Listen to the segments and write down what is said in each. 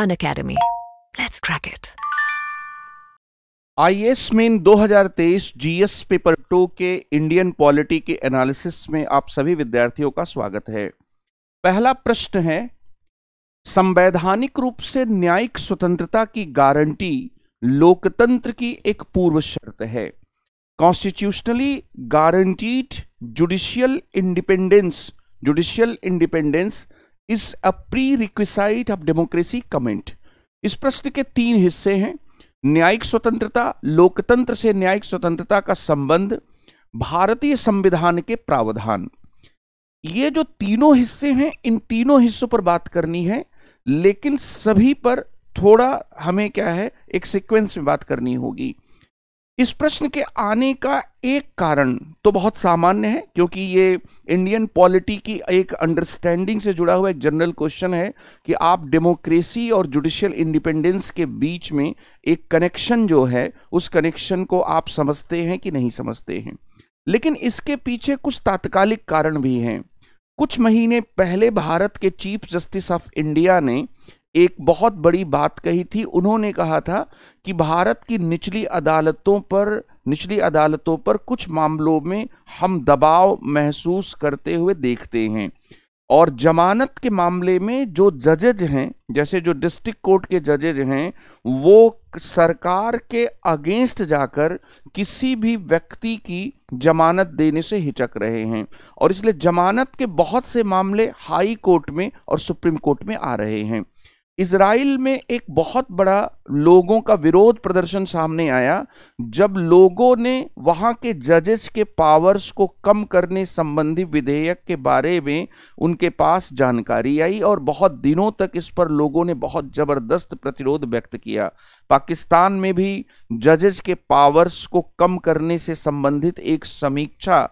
On Unacademy let's crack it IAS main 2023 GS paper two के Indian polity के analysis में आप सभी विद्यार्थियों का स्वागत है पहला प्रश्न है संवैधानिक रूप से न्यायिक स्वतंत्रता की गारंटी लोकतंत्र की एक पूर्व शर्त है constitutionally guaranteed judicial independence judicial independence is a prerequisite of democracy comment इस प्रश्न के तीन हिस्से हैं न्यायिक स्वतंत्रता लोकतंत्र से न्यायिक स्वतंत्रता का संबंध भारतीय संविधान के प्रावधान ये जो तीनों हिस्से हैं इन तीनों हिस्सों पर बात करनी है लेकिन सभी पर थोड़ा हमें क्या है एक सीक्वेंस में बात करनी होगी इस प्रश्न के आने का एक कारण तो बहुत सामान्य है क्योंकि ये इंडियन पॉलिटी की एक अंडरस्टैंडिंग से जुड़ा हुआ एक जनरल क्वेश्चन है कि आप डेमोक्रेसी और जुडिशियल इंडिपेंडेंस के बीच में एक कनेक्शन जो है उस कनेक्शन को आप समझते हैं कि नहीं समझते हैं लेकिन इसके पीछे कुछ तात्कालिक कारण भी हैं कुछ महीने पहले भारत के चीफ जस्टिस ऑफ इंडिया ने एक बहुत बड़ी बात कही थी उन्होंने कहा था कि भारत की निचली अदालतों पर निचली अदालतों पर कुछ मामलों में हम दबाव महसूस करते हुए देखते हैं और जमानत के मामले में जो जजेज हैं जैसे जो डिस्ट्रिक्ट कोर्ट के जजेज हैं वो सरकार के अगेंस्ट जाकर किसी भी व्यक्ति की जमानत देने से हिचक रहे हैं और इसलिए जमानत के बहुत से मामले हाई कोर्ट में और सुप्रीम कोर्ट में आ रहे हैं इसराइल में एक बहुत बड़ा लोगों का विरोध प्रदर्शन सामने आया जब लोगों ने वहाँ के जजेस के पावर्स को कम करने संबंधी विधेयक के बारे में उनके पास जानकारी आई और बहुत दिनों तक इस पर लोगों ने बहुत ज़बरदस्त प्रतिरोध व्यक्त किया पाकिस्तान में भी जजेस के पावर्स को कम करने से संबंधित एक समीक्षा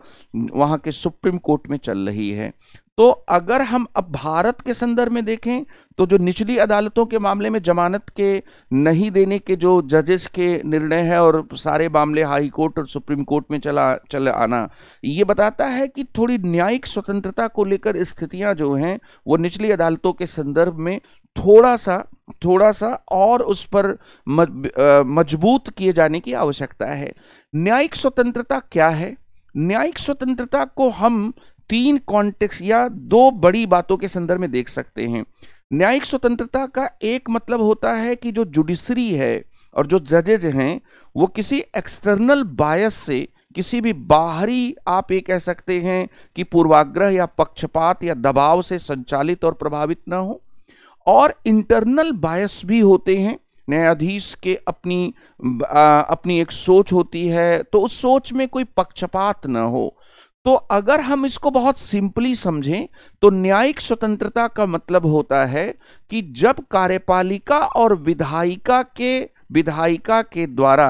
वहाँ के सुप्रीम कोर्ट में चल रही है तो अगर हम अब भारत के संदर्भ में देखें तो जो निचली अदालतों के मामले में जमानत के नहीं देने के जो जजेस के निर्णय हैं और सारे मामले हाई कोर्ट और सुप्रीम कोर्ट में चला चल आना ये बताता है कि थोड़ी न्यायिक स्वतंत्रता को लेकर स्थितियां जो हैं वो निचली अदालतों के संदर्भ में थोड़ा सा थोड़ा सा और उस पर मजबूत किए जाने की आवश्यकता है न्यायिक स्वतंत्रता क्या है न्यायिक स्वतंत्रता को हम तीन कॉन्टेक्स्ट या दो बड़ी बातों के संदर्भ में देख सकते हैं न्यायिक स्वतंत्रता का एक मतलब होता है कि जो जुडिशरी है और जो जजेज हैं वो किसी एक्सटर्नल बायस से किसी भी बाहरी आप ये कह सकते हैं कि पूर्वाग्रह या पक्षपात या दबाव से संचालित और प्रभावित ना हो और इंटरनल बायस भी होते हैं न्यायाधीश के अपनी आ, अपनी एक सोच होती है तो उस सोच में कोई पक्षपात ना हो तो अगर हम इसको बहुत सिंपली समझें तो न्यायिक स्वतंत्रता का मतलब होता है कि जब कार्यपालिका और विधायिका के विधायिका के द्वारा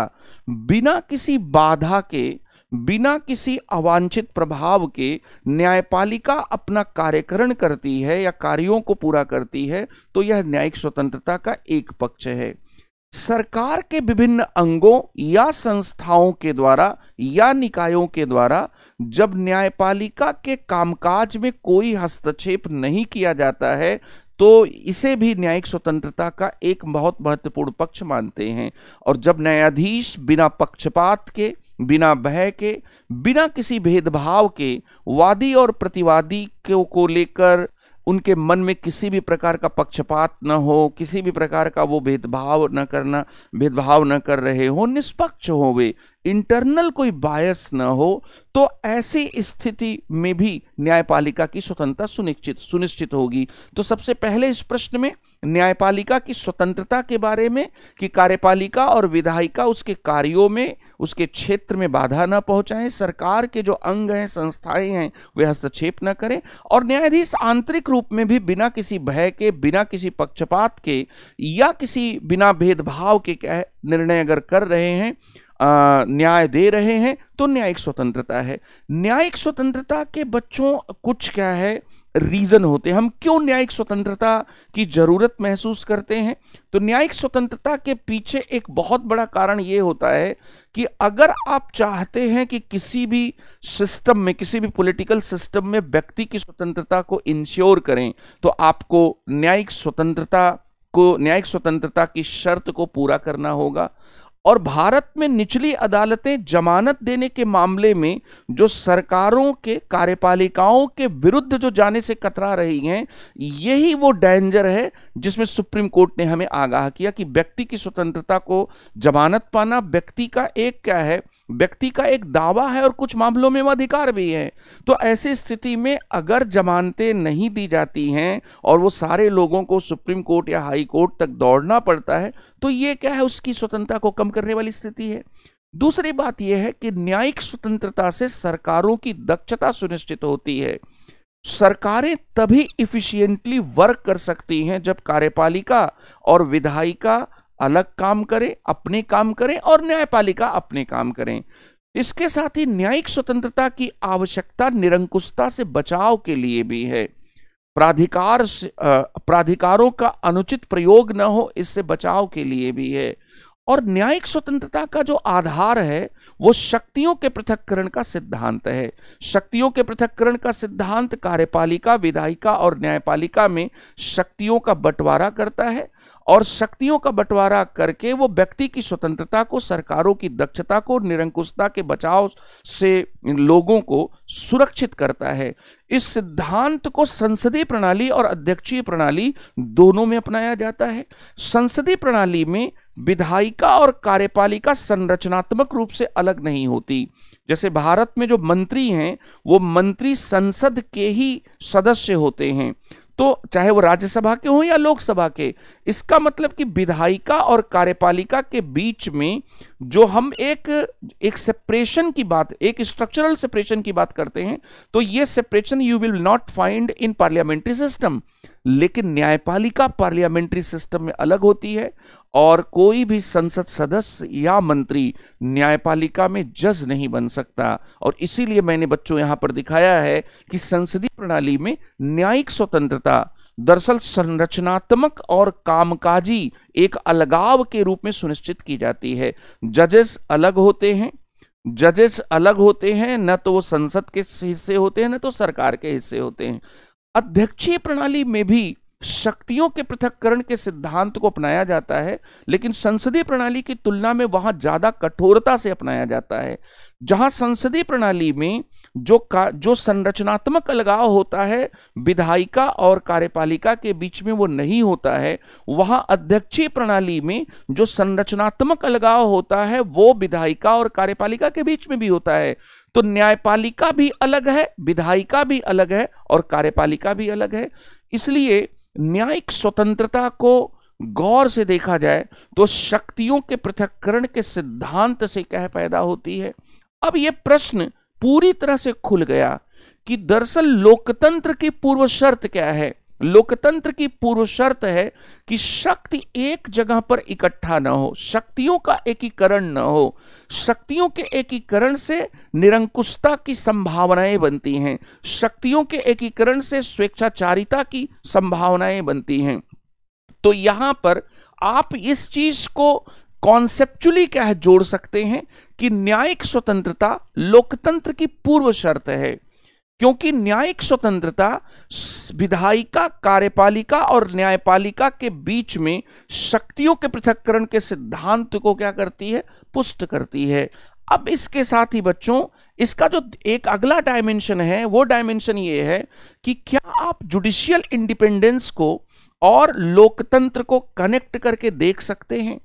बिना किसी बाधा के बिना किसी अवांछित प्रभाव के न्यायपालिका अपना कार्यकरण करती है या कार्यों को पूरा करती है तो यह न्यायिक स्वतंत्रता का एक पक्ष है सरकार के विभिन्न अंगों या संस्थाओं के द्वारा या निकायों के द्वारा जब न्यायपालिका के कामकाज में कोई हस्तक्षेप नहीं किया जाता है तो इसे भी न्यायिक स्वतंत्रता का एक बहुत महत्वपूर्ण पक्ष मानते हैं और जब न्यायाधीश बिना पक्षपात के बिना भय के बिना किसी भेदभाव के वादी और प्रतिवादी को, लेकर उनके मन में किसी भी प्रकार का पक्षपात न हो किसी भी प्रकार का वो भेदभाव न करना भेदभाव न कर रहे हो निष्पक्ष हो वे इंटरनल कोई बायस न हो तो ऐसी स्थिति में भी न्यायपालिका की स्वतंत्रता सुनिश्चित सुनिश्चित होगी तो सबसे पहले इस प्रश्न में न्यायपालिका की स्वतंत्रता के बारे में कि कार्यपालिका और विधायिका उसके कार्यों में उसके क्षेत्र में बाधा न पहुंचाएं सरकार के जो अंग हैं संस्थाएं हैं वे हस्तक्षेप न करें और न्यायाधीश आंतरिक रूप में भी बिना किसी भय के बिना किसी पक्षपात के या किसी बिना भेदभाव के क्या निर्णय अगर कर रहे हैं आ, न्याय दे रहे हैं तो न्यायिक स्वतंत्रता है न्यायिक स्वतंत्रता के बच्चों कुछ क्या है रीज़न होते हैं हम क्यों न्यायिक स्वतंत्रता की ज़रूरत महसूस करते हैं तो न्यायिक स्वतंत्रता के पीछे एक बहुत बड़ा कारण यह होता है कि अगर आप चाहते हैं कि किसी भी सिस्टम में किसी भी पॉलिटिकल सिस्टम में व्यक्ति की स्वतंत्रता को इंश्योर करें तो आपको न्यायिक स्वतंत्रता को न्यायिक स्वतंत्रता की शर्त को पूरा करना होगा और भारत में निचली अदालतें जमानत देने के मामले में जो सरकारों के कार्यपालिकाओं के विरुद्ध जो जाने से कतरा रही हैं यही वो डेंजर है जिसमें सुप्रीम कोर्ट ने हमें आगाह किया कि व्यक्ति की स्वतंत्रता को जमानत पाना व्यक्ति का एक क्या है व्यक्ति का एक दावा है और कुछ मामलों में वह अधिकार भी है तो ऐसी स्थिति में अगर जमानतें नहीं दी जाती हैं और वो सारे लोगों को सुप्रीम कोर्ट या हाई कोर्ट तक दौड़ना पड़ता है तो ये क्या है उसकी स्वतंत्रता को कम करने वाली स्थिति है दूसरी बात यह है कि न्यायिक स्वतंत्रता से सरकारों की दक्षता सुनिश्चित होती है सरकारें तभी इफिशियंटली वर्क कर सकती हैं जब कार्यपालिका और विधायिका अलग काम करें अपने काम करें और न्यायपालिका अपने काम करें इसके साथ ही न्यायिक स्वतंत्रता की आवश्यकता निरंकुशता से बचाव के लिए भी है प्राधिकार प्राधिकारों का अनुचित प्रयोग न हो इससे बचाव के लिए भी है और न्यायिक स्वतंत्रता का जो आधार है वो शक्तियों के पृथककरण का सिद्धांत है शक्तियों के पृथककरण का सिद्धांत कार्यपालिका विधायिका और न्यायपालिका में शक्तियों का बंटवारा करता है और शक्तियों का बंटवारा करके वो व्यक्ति की स्वतंत्रता को सरकारों की दक्षता को निरंकुशता के बचाव से लोगों को सुरक्षित करता है इस सिद्धांत को संसदीय प्रणाली और अध्यक्षीय प्रणाली दोनों में अपनाया जाता है संसदीय प्रणाली में विधायिका और कार्यपालिका संरचनात्मक रूप से अलग नहीं होती जैसे भारत में जो मंत्री हैं वो मंत्री संसद के ही सदस्य होते हैं तो चाहे वो राज्यसभा के हों या लोकसभा के इसका मतलब कि विधायिका और कार्यपालिका के बीच में जो हम एक एक सेपरेशन की बात एक स्ट्रक्चरल सेपरेशन की बात करते हैं तो ये separation you will not find in parliamentary system लेकिन न्यायपालिका पार्लियामेंट्री सिस्टम में अलग होती है और कोई भी संसद सदस्य या मंत्री न्यायपालिका में जज नहीं बन सकता और इसीलिए मैंने बच्चों यहां पर दिखाया है कि संसदीय प्रणाली में न्यायिक स्वतंत्रता दरअसल संरचनात्मक और कामकाजी एक अलगाव के रूप में सुनिश्चित की जाती है जजेस अलग होते हैं जजेस अलग होते हैं न तो वो संसद के हिस्से होते हैं न तो सरकार के हिस्से होते हैं अध्यक्षीय प्रणाली में भी शक्तियों के पृथककरण के सिद्धांत को अपनाया जाता है लेकिन संसदीय प्रणाली की तुलना में वहां ज्यादा कठोरता से अपनाया जाता है जहां संसदीय प्रणाली में जो का जो संरचनात्मक अलगाव होता है विधायिका और कार्यपालिका के बीच में वो नहीं होता है वहां अध्यक्षीय प्रणाली में जो संरचनात्मक अलगाव होता है वो विधायिका और कार्यपालिका के बीच में भी होता है तो न्यायपालिका भी अलग है विधायिका भी अलग है और कार्यपालिका भी अलग है इसलिए न्यायिक स्वतंत्रता को गौर से देखा जाए तो शक्तियों के पृथककरण के सिद्धांत से कह पैदा होती है अब यह प्रश्न पूरी तरह से खुल गया कि दरअसल लोकतंत्र की पूर्व शर्त क्या है लोकतंत्र की पूर्व शर्त है कि शक्ति एक जगह पर इकट्ठा ना हो शक्तियों का एकीकरण ना हो शक्तियों के एकीकरण से निरंकुशता की संभावनाएं बनती हैं शक्तियों के एकीकरण से स्वेच्छाचारिता की संभावनाएं बनती हैं तो यहां पर आप इस चीज को कॉन्सेप्चुअली क्या है जोड़ सकते हैं कि न्यायिक स्वतंत्रता लोकतंत्र की पूर्व शर्त है क्योंकि न्यायिक स्वतंत्रता विधायिका कार्यपालिका और न्यायपालिका के बीच में शक्तियों के पृथककरण के सिद्धांत को क्या करती है पुष्ट करती है अब इसके साथ ही बच्चों इसका जो एक अगला डायमेंशन है वो डायमेंशन ये है कि क्या आप जुडिशियल इंडिपेंडेंस को और लोकतंत्र को कनेक्ट करके देख सकते हैं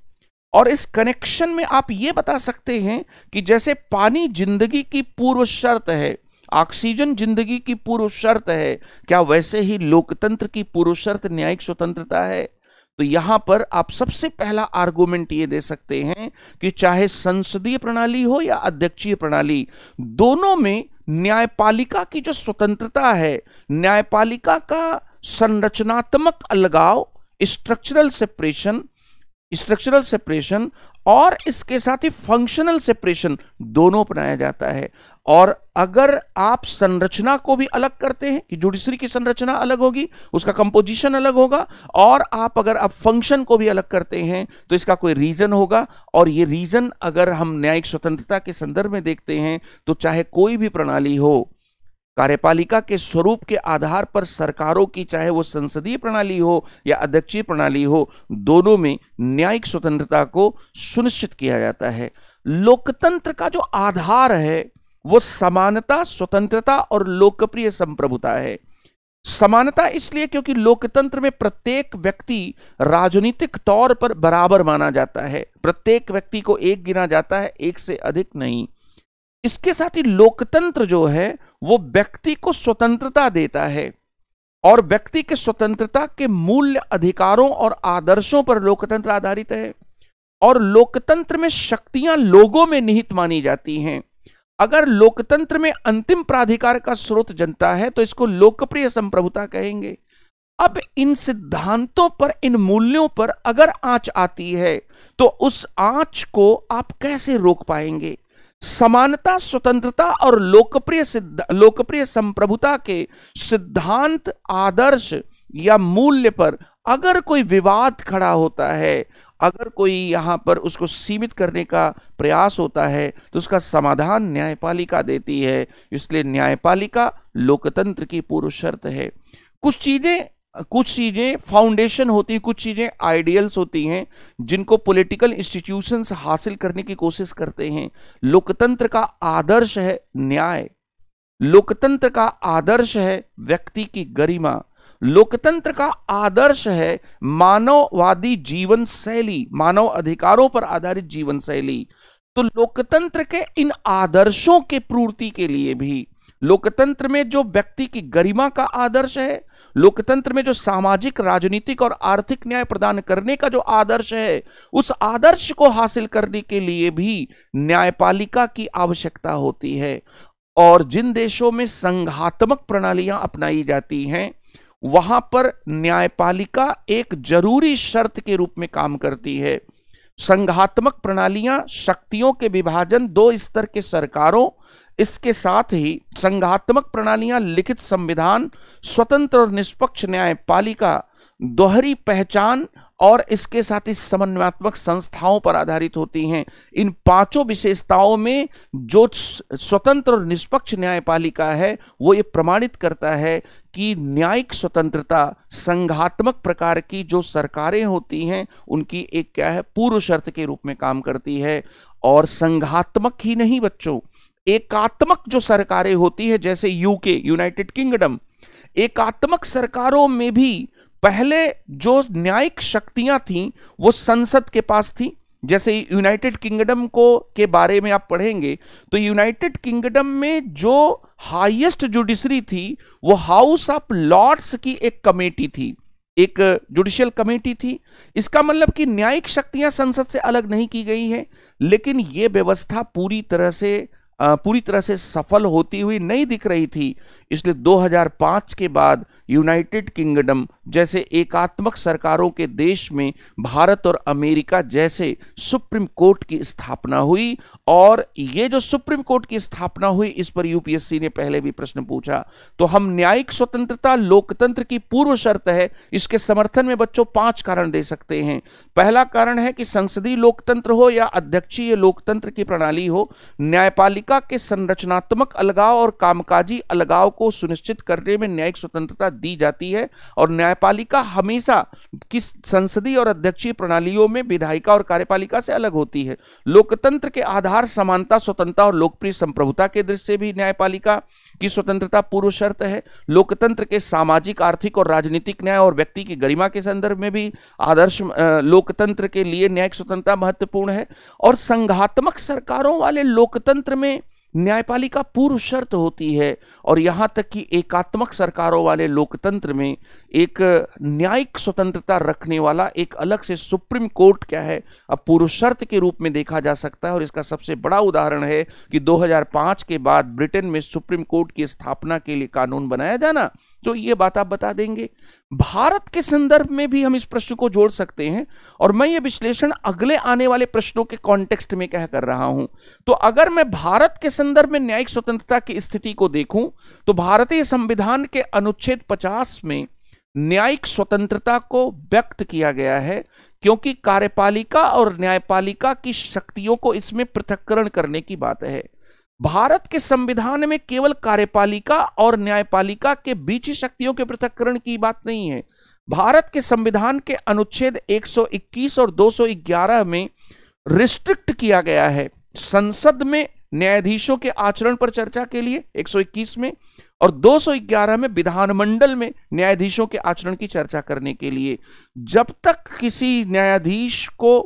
और इस कनेक्शन में आप ये बता सकते हैं कि जैसे पानी जिंदगी की पूर्व शर्त है ऑक्सीजन जिंदगी की पूर्व शर्त है क्या वैसे ही लोकतंत्र की पूर्व शर्त न्यायिक स्वतंत्रता है तो यहां पर आप सबसे पहला आर्गुमेंट ये दे सकते हैं कि चाहे संसदीय प्रणाली हो या अध्यक्षीय प्रणाली दोनों में न्यायपालिका की जो स्वतंत्रता है न्यायपालिका का संरचनात्मक अलगाव स्ट्रक्चरल सेपरेशन स्ट्रक्चरल सेपरेशन और इसके साथ ही फंक्शनल सेपरेशन दोनों अपनाया जाता है और अगर आप संरचना को भी अलग करते हैं कि जुडिशरी की संरचना अलग होगी उसका कंपोजिशन अलग होगा और आप अगर आप फंक्शन को भी अलग करते हैं तो इसका कोई रीजन होगा और ये रीजन अगर हम न्यायिक स्वतंत्रता के संदर्भ में देखते हैं तो चाहे कोई भी प्रणाली हो कार्यपालिका के स्वरूप के आधार पर सरकारों की चाहे वो संसदीय प्रणाली हो या अध्यक्षीय प्रणाली हो दोनों में न्यायिक स्वतंत्रता को सुनिश्चित किया जाता है लोकतंत्र का जो आधार है वो समानता स्वतंत्रता और लोकप्रिय संप्रभुता है समानता इसलिए क्योंकि लोकतंत्र में प्रत्येक व्यक्ति राजनीतिक तौर पर बराबर माना जाता है प्रत्येक व्यक्ति को एक गिना जाता है एक से अधिक नहीं इसके साथ ही लोकतंत्र जो है वो व्यक्ति को स्वतंत्रता देता है और व्यक्ति के स्वतंत्रता के मूल्य अधिकारों और आदर्शों पर लोकतंत्र आधारित है और लोकतंत्र में शक्तियां लोगों में निहित मानी जाती हैं अगर लोकतंत्र में अंतिम प्राधिकार का स्रोत जनता है तो इसको लोकप्रिय संप्रभुता कहेंगे अब इन सिद्धांतों पर इन मूल्यों पर अगर आंच आती है तो उस आंच को आप कैसे रोक पाएंगे समानता स्वतंत्रता और लोकप्रिय सिद्ध लोकप्रिय संप्रभुता के सिद्धांत आदर्श या मूल्य पर अगर कोई विवाद खड़ा होता है अगर कोई यहाँ पर उसको सीमित करने का प्रयास होता है तो उसका समाधान न्यायपालिका देती है इसलिए न्यायपालिका लोकतंत्र की पूर्व शर्त है कुछ चीज़ें कुछ चीज़ें फाउंडेशन होती हैं कुछ चीज़ें आइडियल्स होती हैं जिनको पॉलिटिकल इंस्टीट्यूशंस हासिल करने की कोशिश करते हैं लोकतंत्र का आदर्श है न्याय लोकतंत्र का आदर्श है व्यक्ति की गरिमा लोकतंत्र का आदर्श है मानववादी जीवन शैली मानव अधिकारों पर आधारित जीवन शैली तो लोकतंत्र के इन आदर्शों के पूर्ति के लिए भी लोकतंत्र में जो व्यक्ति की गरिमा का आदर्श है लोकतंत्र में जो सामाजिक राजनीतिक और आर्थिक न्याय प्रदान करने का जो आदर्श है उस आदर्श को हासिल करने के लिए भी न्यायपालिका की आवश्यकता होती है और जिन देशों में संघात्मक प्रणालियां अपनाई जाती हैं वहां पर न्यायपालिका एक जरूरी शर्त के रूप में काम करती है संघात्मक प्रणालियां शक्तियों के विभाजन दो स्तर के सरकारों इसके साथ ही संघात्मक प्रणालियां लिखित संविधान स्वतंत्र और निष्पक्ष न्यायपालिका दोहरी पहचान और इसके साथ ही समन्वयात्मक संस्थाओं पर आधारित होती हैं इन पांचों विशेषताओं में जो स्वतंत्र और निष्पक्ष न्यायपालिका है वो ये प्रमाणित करता है कि न्यायिक स्वतंत्रता संघात्मक प्रकार की जो सरकारें होती हैं उनकी एक क्या है पूर्व शर्त के रूप में काम करती है और संघात्मक ही नहीं बच्चों एकात्मक जो सरकारें होती है जैसे यूके यूनाइटेड किंगडम एकात्मक सरकारों में भी पहले जो न्यायिक शक्तियां थीं वो संसद के पास थी जैसे यूनाइटेड किंगडम को के बारे में आप पढ़ेंगे तो यूनाइटेड किंगडम में जो हाईएस्ट जुडिशरी थी वो हाउस ऑफ लॉर्ड्स की एक कमेटी थी एक जुडिशियल कमेटी थी इसका मतलब कि न्यायिक शक्तियां संसद से अलग नहीं की गई हैं लेकिन ये व्यवस्था पूरी तरह से पूरी तरह से सफल होती हुई नहीं दिख रही थी इसलिए 2005 के बाद यूनाइटेड किंगडम जैसे एकात्मक सरकारों के देश में भारत और अमेरिका जैसे सुप्रीम कोर्ट की स्थापना हुई और ये जो सुप्रीम कोर्ट की स्थापना हुई इस पर यूपीएससी ने पहले भी प्रश्न पूछा तो हम न्यायिक स्वतंत्रता लोकतंत्र की पूर्व शर्त है इसके समर्थन में बच्चों पांच कारण दे सकते हैं पहला कारण है कि संसदीय लोकतंत्र हो या अध्यक्षीय लोकतंत्र की प्रणाली हो न्यायपालिका के संरचनात्मक अलगाव और कामकाजी अलगाव को सुनिश्चित करने में न्यायिक स्वतंत्रता दी जाती है और न्यायपालिका हमेशा किस संसदीय और अध्यक्षीय प्रणालियों में विधायिका और कार्यपालिका से अलग होती है लोकतंत्र के आधार समानता स्वतंत्रता और लोकप्रिय संप्रभुता के दृष्टि से भी न्यायपालिका की स्वतंत्रता पूर्व शर्त है लोकतंत्र के सामाजिक आर्थिक और राजनीतिक न्याय और व्यक्ति की गरिमा के संदर्भ में भी आदर्श लोकतंत्र के लिए न्यायिक स्वतंत्रता महत्वपूर्ण है और संघात्मक सरकारों वाले लोकतंत्र में न्यायपालिका पूर्व शर्त होती है और यहाँ तक कि एकात्मक सरकारों वाले लोकतंत्र में एक न्यायिक स्वतंत्रता रखने वाला एक अलग से सुप्रीम कोर्ट क्या है अब पूर्व शर्त के रूप में देखा जा सकता है और इसका सबसे बड़ा उदाहरण है कि 2005 के बाद ब्रिटेन में सुप्रीम कोर्ट की स्थापना के लिए कानून बनाया जाना तो ये बात आप बता देंगे भारत के संदर्भ में भी हम इस प्रश्न को जोड़ सकते हैं और मैं ये विश्लेषण अगले आने वाले प्रश्नों के कॉन्टेक्स्ट में कह कर रहा हूं तो अगर मैं भारत के संदर्भ में न्यायिक स्वतंत्रता की स्थिति को देखूं तो भारतीय संविधान के अनुच्छेद 50 में न्यायिक स्वतंत्रता को व्यक्त किया गया है क्योंकि कार्यपालिका और न्यायपालिका की शक्तियों को इसमें पृथककरण करने की बात है भारत के संविधान में केवल कार्यपालिका और न्यायपालिका के बीच ही शक्तियों के पृथककरण की बात नहीं है भारत के संविधान के अनुच्छेद 121 और 211 में रिस्ट्रिक्ट किया गया है संसद में न्यायाधीशों के आचरण पर चर्चा के लिए 121 में और 211 में विधानमंडल में न्यायाधीशों के आचरण की चर्चा करने के लिए जब तक किसी न्यायाधीश को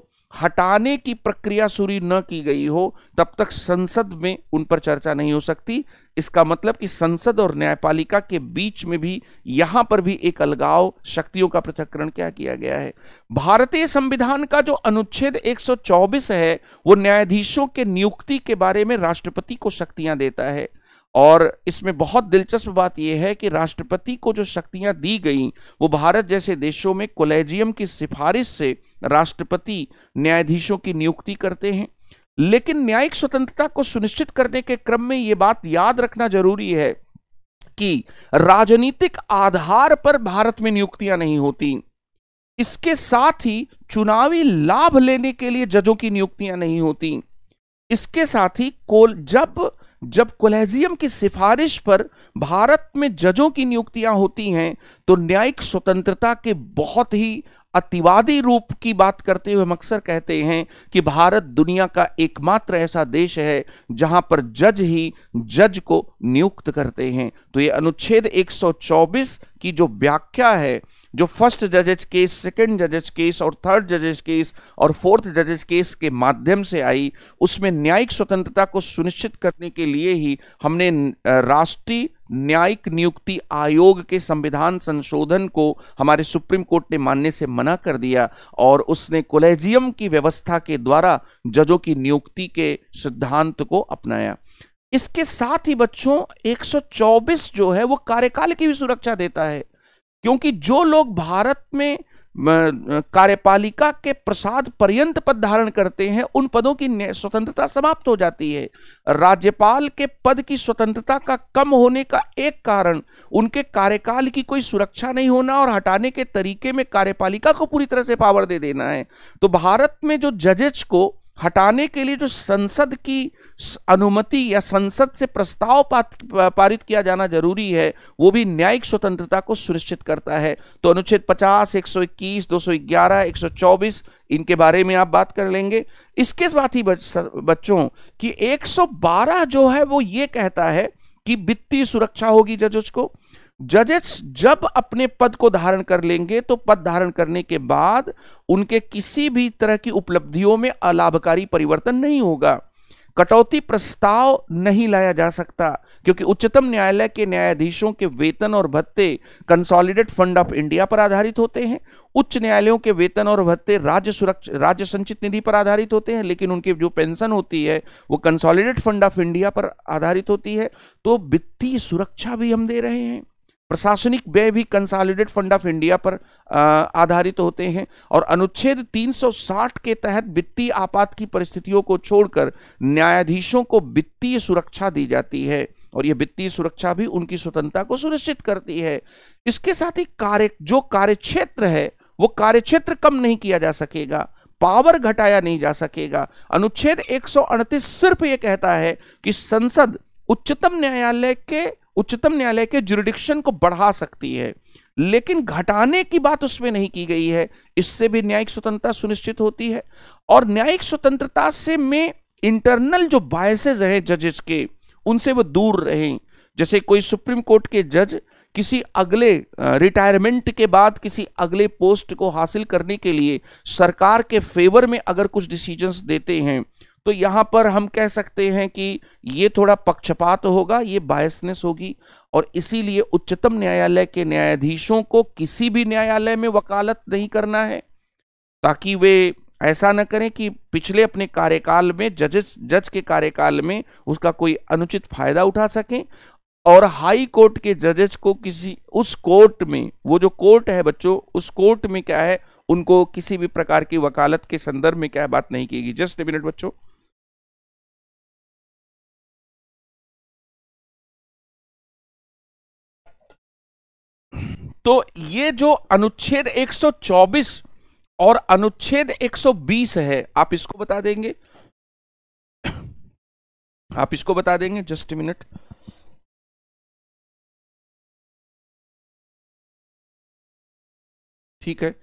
हटाने की प्रक्रिया शुरू न की गई हो तब तक संसद में उन पर चर्चा नहीं हो सकती इसका मतलब कि संसद और न्यायपालिका के बीच में भी यहां पर भी एक अलगाव शक्तियों का पृथककरण क्या किया गया है भारतीय संविधान का जो अनुच्छेद 124 है वो न्यायाधीशों के नियुक्ति के बारे में राष्ट्रपति को शक्तियां देता है और इसमें बहुत दिलचस्प बात यह है कि राष्ट्रपति को जो शक्तियां दी गई वो भारत जैसे देशों में कोलेजियम की सिफारिश से राष्ट्रपति न्यायाधीशों की नियुक्ति करते हैं लेकिन न्यायिक स्वतंत्रता को सुनिश्चित करने के क्रम में ये बात याद रखना जरूरी है कि राजनीतिक आधार पर भारत में नियुक्तियां नहीं होती इसके साथ ही चुनावी लाभ लेने के लिए जजों की नियुक्तियां नहीं होती इसके साथ ही कोल जब जब कोलेजियम की सिफारिश पर भारत में जजों की नियुक्तियां होती हैं तो न्यायिक स्वतंत्रता के बहुत ही अतिवादी रूप की बात करते हुए हम अक्सर कहते हैं कि भारत दुनिया का एकमात्र ऐसा देश है जहां पर जज ही जज को नियुक्त करते हैं तो ये अनुच्छेद 124 की जो व्याख्या है जो फर्स्ट जजेज केस सेकंड जजेज केस और थर्ड जजेज केस और फोर्थ जजेज केस के माध्यम से आई उसमें न्यायिक स्वतंत्रता को सुनिश्चित करने के लिए ही हमने राष्ट्रीय न्यायिक नियुक्ति आयोग के संविधान संशोधन को हमारे सुप्रीम कोर्ट ने मानने से मना कर दिया और उसने कोलेजियम की व्यवस्था के द्वारा जजों की नियुक्ति के सिद्धांत को अपनाया इसके साथ ही बच्चों 124 जो है वो कार्यकाल की भी सुरक्षा देता है क्योंकि जो लोग भारत में कार्यपालिका के प्रसाद पर्यंत पद धारण करते हैं उन पदों की स्वतंत्रता समाप्त हो जाती है राज्यपाल के पद की स्वतंत्रता का कम होने का एक कारण उनके कार्यकाल की कोई सुरक्षा नहीं होना और हटाने के तरीके में कार्यपालिका को पूरी तरह से पावर दे देना है तो भारत में जो जजेज को हटाने के लिए जो संसद की अनुमति या संसद से प्रस्ताव पारित किया जाना जरूरी है वो भी न्यायिक स्वतंत्रता को सुनिश्चित करता है तो अनुच्छेद 50, 121, 211, 124 इनके बारे में आप बात कर लेंगे इसके साथ ही बच्चों कि 112 जो है वो ये कहता है कि वित्तीय सुरक्षा होगी जजों को जजेस जब अपने पद को धारण कर लेंगे तो पद धारण करने के बाद उनके किसी भी तरह की उपलब्धियों में अलाभकारी परिवर्तन नहीं होगा कटौती प्रस्ताव नहीं लाया जा सकता क्योंकि उच्चतम न्यायालय के न्यायाधीशों के वेतन और भत्ते कंसोलिडेट फंड ऑफ इंडिया पर आधारित होते हैं उच्च न्यायालयों के वेतन और भत्ते राज्य सुरक्षा राज्य संचित निधि पर आधारित होते हैं लेकिन उनकी जो पेंशन होती है वो कंसोलिडेट फंड ऑफ इंडिया पर आधारित होती है तो वित्तीय सुरक्षा भी हम दे रहे हैं प्रशासनिक व्यय भी कंसालिडेट फंड ऑफ इंडिया पर आधारित होते हैं और अनुच्छेद 360 के तहत वित्तीय आपात की परिस्थितियों को छोड़कर न्यायाधीशों को वित्तीय सुरक्षा दी जाती है और यह वित्तीय सुरक्षा भी उनकी स्वतंत्रता को सुनिश्चित करती है इसके साथ ही कार्य जो कार्य क्षेत्र है वो कार्य क्षेत्र कम नहीं किया जा सकेगा पावर घटाया नहीं जा सकेगा अनुच्छेद 138 सिर्फ यह कहता है कि संसद उच्चतम न्यायालय के उच्चतम न्यायालय के जुरिडिक्शन को बढ़ा सकती है लेकिन घटाने की बात उसमें नहीं की गई है इससे भी न्यायिक स्वतंत्रता सुनिश्चित होती है और न्यायिक स्वतंत्रता से में इंटरनल जो बायसेज हैं जजेस के उनसे वो दूर रहें जैसे कोई सुप्रीम कोर्ट के जज किसी अगले रिटायरमेंट के बाद किसी अगले पोस्ट को हासिल करने के लिए सरकार के फेवर में अगर कुछ डिसीजंस देते हैं तो यहाँ पर हम कह सकते हैं कि ये थोड़ा पक्षपात होगा ये बायसनेस होगी और इसीलिए उच्चतम न्यायालय के न्यायाधीशों को किसी भी न्यायालय में वकालत नहीं करना है ताकि वे ऐसा न करें कि पिछले अपने कार्यकाल में जजेस जज के कार्यकाल में उसका कोई अनुचित फायदा उठा सकें और हाई कोर्ट के जजेस को किसी उस कोर्ट में वो जो कोर्ट है बच्चों उस कोर्ट में क्या है उनको किसी भी प्रकार की वकालत के संदर्भ में क्या बात नहीं की गई जस्ट मिनट बच्चों तो ये जो अनुच्छेद 124 और अनुच्छेद 120 है आप इसको बता देंगे आप इसको बता देंगे जस्ट मिनट ठीक है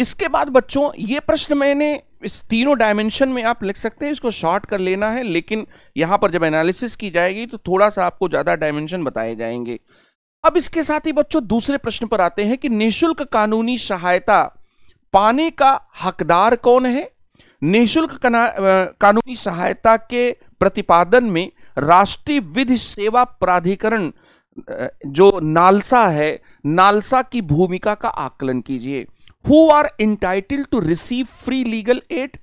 इसके बाद बच्चों ये प्रश्न मैंने इस तीनों डायमेंशन में आप लिख सकते हैं इसको शॉर्ट कर लेना है लेकिन यहां पर जब एनालिसिस की जाएगी तो थोड़ा सा आपको ज्यादा डायमेंशन बताए जाएंगे अब इसके साथ ही बच्चों दूसरे प्रश्न पर आते हैं कि निःशुल्क कानूनी सहायता पाने का हकदार कौन है निःशुल्क कानूनी सहायता के प्रतिपादन में राष्ट्रीय विधि सेवा प्राधिकरण जो नालसा है नालसा की भूमिका का आकलन कीजिए who are entitled to receive free legal aid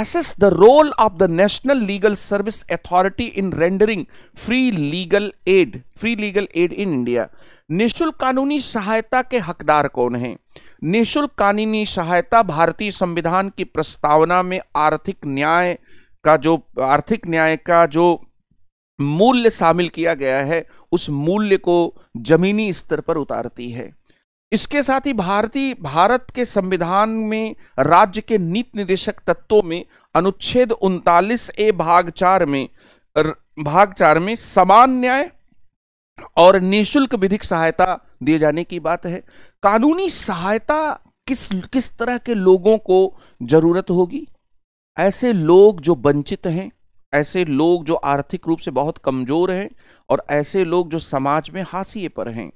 assess the role of the National Legal Service Authority in rendering free legal aid, free legal aid in India. निःशुल्क कानूनी सहायता के हकदार कौन हैं? निःशुल्क कानूनी सहायता भारतीय संविधान की प्रस्तावना में आर्थिक न्याय का जो आर्थिक न्याय का जो मूल्य शामिल किया गया है उस मूल्य को जमीनी स्तर पर उतारती है इसके साथ ही भारतीय भारत के संविधान में राज्य के नीति निदेशक तत्वों में अनुच्छेद उनतालीस ए भाग चार में भाग चार में समान न्याय और निशुल्क विधिक सहायता दिए जाने की बात है कानूनी सहायता किस किस तरह के लोगों को जरूरत होगी ऐसे लोग जो वंचित हैं ऐसे लोग जो आर्थिक रूप से बहुत कमजोर हैं और ऐसे लोग जो समाज में हाशिए पर हैं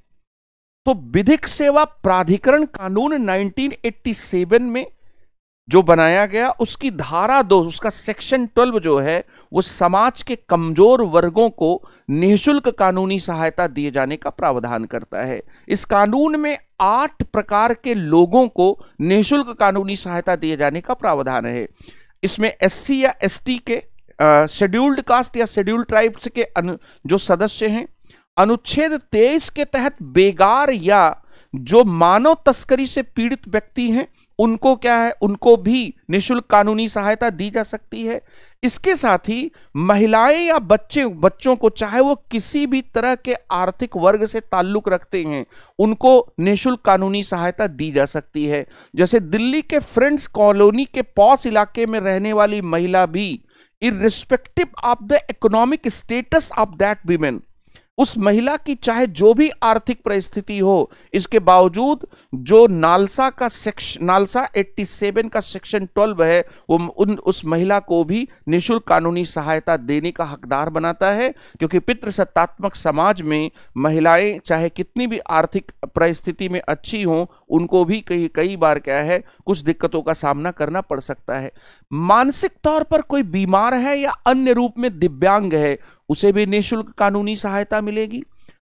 तो विधिक सेवा प्राधिकरण कानून 1987 में जो बनाया गया उसकी धारा दो उसका सेक्शन 12 जो है वो समाज के कमजोर वर्गों को निःशुल्क कानूनी सहायता दिए जाने का प्रावधान करता है इस कानून में आठ प्रकार के लोगों को निःशुल्क कानूनी सहायता दिए जाने का प्रावधान है इसमें एससी या एसटी के शेड्यूल्ड कास्ट या शेड्यूल्ड ट्राइब्स के जो सदस्य हैं अनुच्छेद तेईस के तहत बेगार या जो मानव तस्करी से पीड़ित व्यक्ति हैं उनको क्या है उनको भी निशुल्क कानूनी सहायता दी जा सकती है इसके साथ ही महिलाएं या बच्चे बच्चों को चाहे वो किसी भी तरह के आर्थिक वर्ग से ताल्लुक रखते हैं उनको निशुल्क कानूनी सहायता दी जा सकती है जैसे दिल्ली के फ्रेंड्स कॉलोनी के पौस इलाके में रहने वाली महिला भी irrespective of the economic status of that women उस महिला की चाहे जो भी आर्थिक परिस्थिति हो इसके बावजूद जो नालसा का सेक्शन नालसा 87 का सेक्शन 12 है वो उन उस महिला को भी निशुल्क कानूनी सहायता देने का हकदार बनाता है क्योंकि पितृसत्तात्मक समाज में महिलाएं चाहे कितनी भी आर्थिक परिस्थिति में अच्छी हों उनको भी कई कई बार क्या है कुछ दिक्कतों का सामना करना पड़ सकता है मानसिक तौर पर कोई बीमार है या अन्य रूप में दिव्यांग है उसे भी निःशुल्क कानूनी सहायता मिलेगी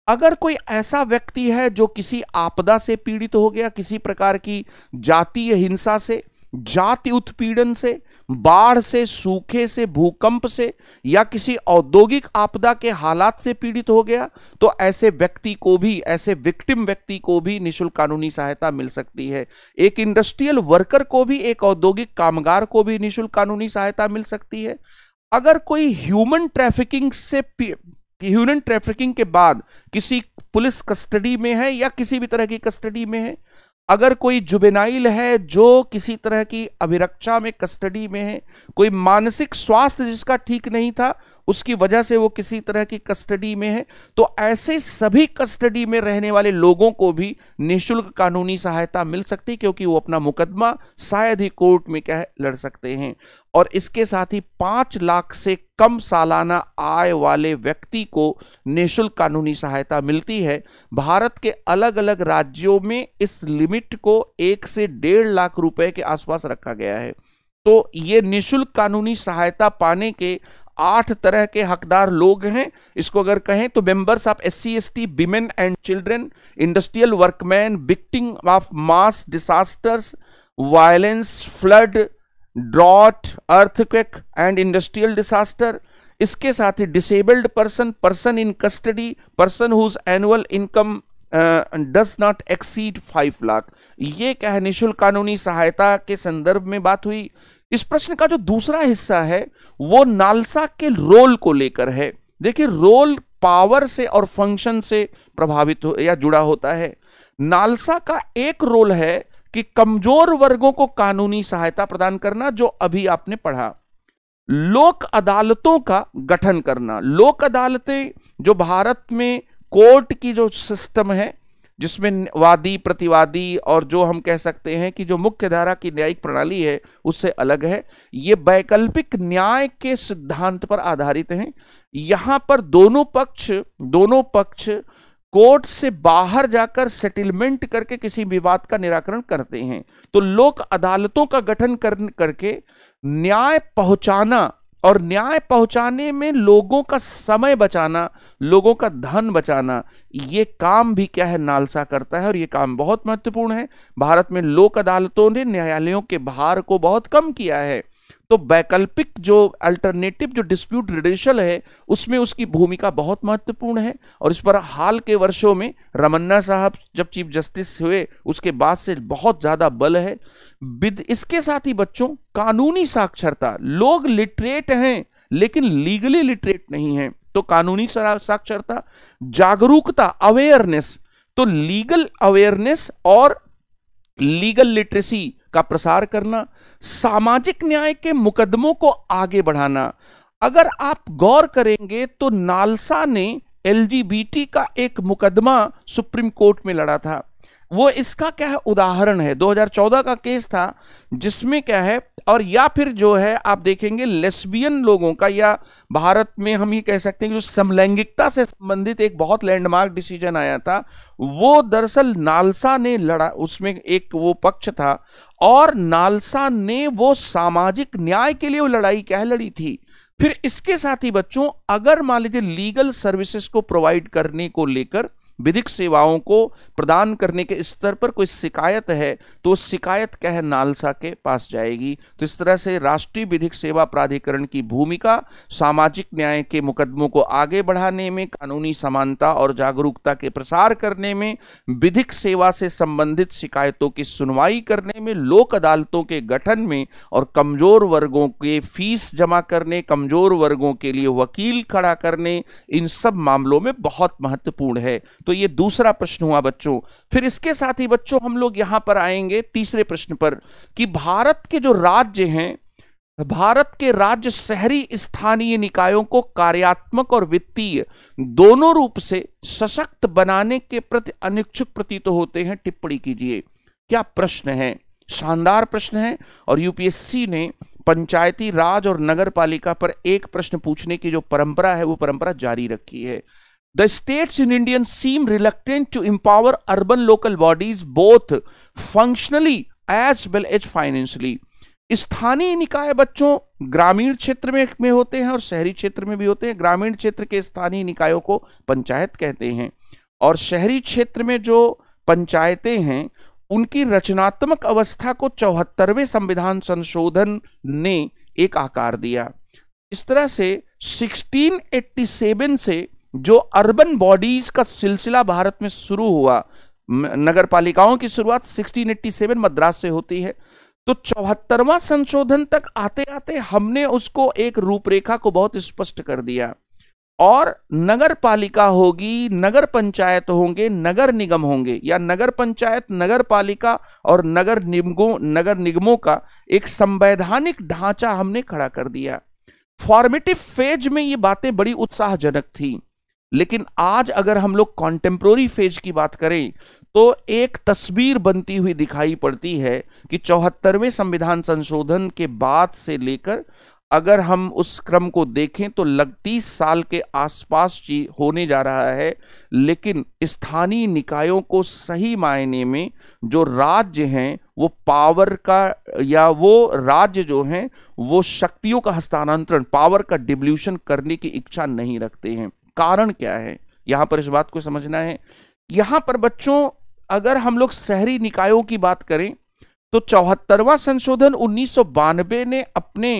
अगर कोई ऐसा व्यक्ति है जो किसी आपदा से पीड़ित हो गया किसी प्रकार की जातीय हिंसा से जाति उत्पीड़न से बाढ़ से सूखे से भूकंप से या किसी औद्योगिक आपदा के हालात से पीड़ित हो गया तो ऐसे व्यक्ति को भी ऐसे विक्टिम व्यक्ति को भी निशुल्क कानूनी सहायता मिल सकती है एक इंडस्ट्रियल वर्कर को भी एक औद्योगिक कामगार को भी निशुल्क कानूनी सहायता मिल सकती है अगर कोई ह्यूमन ट्रैफिकिंग से ह्यूमन ट्रैफिकिंग के बाद किसी पुलिस कस्टडी में है या किसी भी तरह की कस्टडी में है अगर कोई जुबेनाइल है जो किसी तरह की अभिरक्षा में कस्टडी में है कोई मानसिक स्वास्थ्य जिसका ठीक नहीं था उसकी वजह से वो किसी तरह की कस्टडी में है तो ऐसे सभी कस्टडी में रहने वाले लोगों को भी निःशुल्क कानूनी सहायता मिल सकती है क्योंकि वो अपना मुकदमा शायद ही कोर्ट में क्या लड़ सकते हैं और इसके साथ ही पांच लाख से कम सालाना आय वाले व्यक्ति को निःशुल्क कानूनी सहायता मिलती है भारत के अलग अलग राज्यों में इस लिमिट को एक से डेढ़ लाख रुपए के आसपास रखा गया है तो ये निःशुल्क कानूनी सहायता पाने के आठ तरह के हकदार लोग हैं इसको अगर कहें तो members of S C S T women and children industrial workman victims of mass disasters violence flood drought earthquake and industrial disaster इसके साथ ही disabled person person in custody person whose annual income does not exceed five lakh ये क्या है निःशुल्क कानूनी सहायता के संदर्भ में बात हुई इस प्रश्न का जो दूसरा हिस्सा है वो नालसा के रोल को लेकर है देखिए रोल पावर से और फंक्शन से प्रभावित हो या जुड़ा होता है नालसा का एक रोल है कि कमजोर वर्गों को कानूनी सहायता प्रदान करना जो अभी आपने पढ़ा लोक अदालतों का गठन करना लोक अदालतें जो भारत में कोर्ट की जो सिस्टम है जिसमें वादी प्रतिवादी और जो हम कह सकते हैं कि जो मुख्य धारा की न्यायिक प्रणाली है उससे अलग है ये वैकल्पिक न्याय के सिद्धांत पर आधारित हैं यहाँ पर दोनों पक्ष दोनों पक्ष कोर्ट से बाहर जाकर सेटलमेंट करके किसी विवाद का निराकरण करते हैं तो लोक अदालतों का गठन कर करके न्याय पहुंचाना और न्याय पहुंचाने में लोगों का समय बचाना लोगों का धन बचाना ये काम भी क्या है नालसा करता है और ये काम बहुत महत्वपूर्ण है भारत में लोक अदालतों ने न्यायालयों के भार को बहुत कम किया है तो वैकल्पिक जो अल्टरनेटिव जो डिस्प्यूट रिडिशल है उसमें उसकी भूमिका बहुत महत्वपूर्ण है और इस पर हाल के वर्षों में रमन्ना साहब जब चीफ जस्टिस हुए उसके बाद से बहुत ज़्यादा बल है इसके साथ ही बच्चों कानूनी साक्षरता लोग लिटरेट हैं लेकिन लीगली लिटरेट नहीं है तो कानूनी साक्षरता जागरूकता अवेयरनेस तो लीगल अवेयरनेस और लीगल लिटरेसी का प्रसार करना सामाजिक न्याय के मुकदमों को आगे बढ़ाना अगर आप गौर करेंगे तो नालसा ने एलजीबीटी का एक मुकदमा सुप्रीम कोर्ट में लड़ा था वो इसका क्या है उदाहरण है 2014 का केस था जिसमें क्या है और या फिर जो है आप देखेंगे लेस्बियन लोगों का या भारत में हम ये कह सकते हैं कि जो समलैंगिकता से संबंधित एक बहुत लैंडमार्क डिसीजन आया था वो दरअसल नालसा ने लड़ा उसमें एक वो पक्ष था और नालसा ने वो सामाजिक न्याय के लिए वो लड़ाई क्या लड़ी थी फिर इसके साथ ही बच्चों अगर मान लीजिए लीगल सर्विसेज को प्रोवाइड करने को लेकर विधिक सेवाओं को प्रदान करने के स्तर पर कोई शिकायत है तो शिकायत कह नालसा के पास जाएगी तो इस तरह से राष्ट्रीय विधिक सेवा प्राधिकरण की भूमिका सामाजिक न्याय के मुकदमों को आगे बढ़ाने में कानूनी समानता और जागरूकता के प्रसार करने में विधिक सेवा से संबंधित शिकायतों की सुनवाई करने में लोक अदालतों के गठन में और कमजोर वर्गों के फीस जमा करने कमजोर वर्गों के लिए वकील खड़ा करने इन सब मामलों में बहुत महत्वपूर्ण है तो ये दूसरा प्रश्न हुआ बच्चों फिर इसके साथ ही बच्चों हम लोग यहां पर आएंगे तीसरे प्रश्न पर कि भारत के जो राज्य हैं भारत के राज्य शहरी स्थानीय निकायों को कार्यात्मक और वित्तीय दोनों रूप से सशक्त बनाने के प्रति अनिच्छुक प्रतीत तो होते हैं टिप्पणी कीजिए क्या प्रश्न है शानदार प्रश्न है और यूपीएससी ने पंचायती राज और नगर पालिका पर एक प्रश्न पूछने की जो परंपरा है वो परंपरा जारी रखी है The states in India seem reluctant to empower urban local bodies both functionally as well as financially. स्थानीय निकाय बच्चों ग्रामीण क्षेत्र में में होते हैं और शहरी क्षेत्र में भी होते हैं ग्रामीण क्षेत्र के स्थानीय निकायों को पंचायत कहते हैं और शहरी क्षेत्र में जो पंचायतें हैं उनकी रचनात्मक अवस्था को चौहत्तरवें संविधान संशोधन ने एक आकार दिया इस तरह से 1687 से जो अर्बन बॉडीज का सिलसिला भारत में शुरू हुआ नगर पालिकाओं की शुरुआत 1687 मद्रास से होती है तो चौहत्तरवा संशोधन तक आते आते हमने उसको एक रूपरेखा को बहुत स्पष्ट कर दिया और नगर पालिका होगी नगर पंचायत होंगे नगर निगम होंगे या नगर पंचायत नगर पालिका और नगर निगमों नगर निगमों का एक संवैधानिक ढांचा हमने खड़ा कर दिया फॉर्मेटिव फेज में ये बातें बड़ी उत्साहजनक थी लेकिन आज अगर हम लोग कॉन्टेम्प्रोरी फेज की बात करें तो एक तस्वीर बनती हुई दिखाई पड़ती है कि चौहत्तरवें संविधान संशोधन के बाद से लेकर अगर हम उस क्रम को देखें तो लगतीस साल के आसपास ही होने जा रहा है लेकिन स्थानीय निकायों को सही मायने में जो राज्य हैं वो पावर का या वो राज्य जो हैं वो शक्तियों का हस्तांतरण पावर का डिवल्यूशन करने की इच्छा नहीं रखते हैं कारण क्या है यहाँ पर इस बात को समझना है यहाँ पर बच्चों अगर हम लोग शहरी निकायों की बात करें तो चौहत्तरवा संशोधन उन्नीस ने अपने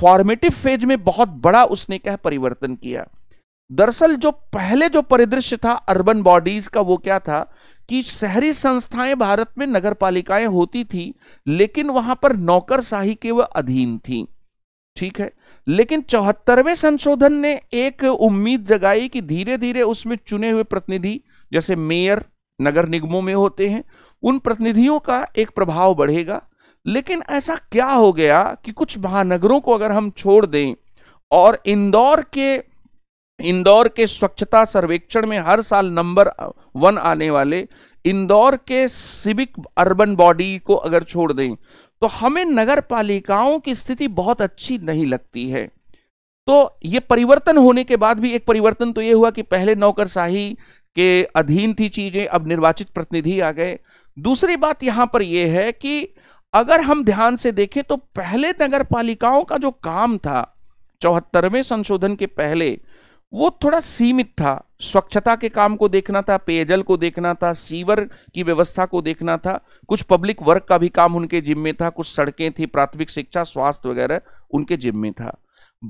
फॉर्मेटिव फेज में बहुत बड़ा उसने क्या परिवर्तन किया दरअसल जो पहले जो परिदृश्य था अर्बन बॉडीज का वो क्या था कि शहरी संस्थाएं भारत में नगर पालिकाएं होती थी लेकिन वहां पर नौकरशाही के वह अधीन थी ठीक है लेकिन चौहत्तरवें संशोधन ने एक उम्मीद जगाई कि धीरे धीरे उसमें चुने हुए प्रतिनिधि जैसे मेयर नगर निगमों में होते हैं उन प्रतिनिधियों का एक प्रभाव बढ़ेगा लेकिन ऐसा क्या हो गया कि कुछ महानगरों को अगर हम छोड़ दें और इंदौर के इंदौर के स्वच्छता सर्वेक्षण में हर साल नंबर वन आने वाले इंदौर के सिविक अर्बन बॉडी को अगर छोड़ दें तो हमें नगर पालिकाओं की स्थिति बहुत अच्छी नहीं लगती है तो ये परिवर्तन होने के बाद भी एक परिवर्तन तो ये हुआ कि पहले नौकरशाही के अधीन थी चीजें अब निर्वाचित प्रतिनिधि आ गए दूसरी बात यहां पर यह है कि अगर हम ध्यान से देखें तो पहले नगर पालिकाओं का जो काम था चौहत्तरवें संशोधन के पहले वो थोड़ा सीमित था स्वच्छता के काम को देखना था पेयजल को देखना था सीवर की व्यवस्था को देखना था कुछ पब्लिक वर्क का भी काम उनके जिम्मे था कुछ सड़कें थी प्राथमिक शिक्षा स्वास्थ्य वगैरह उनके जिम्मे था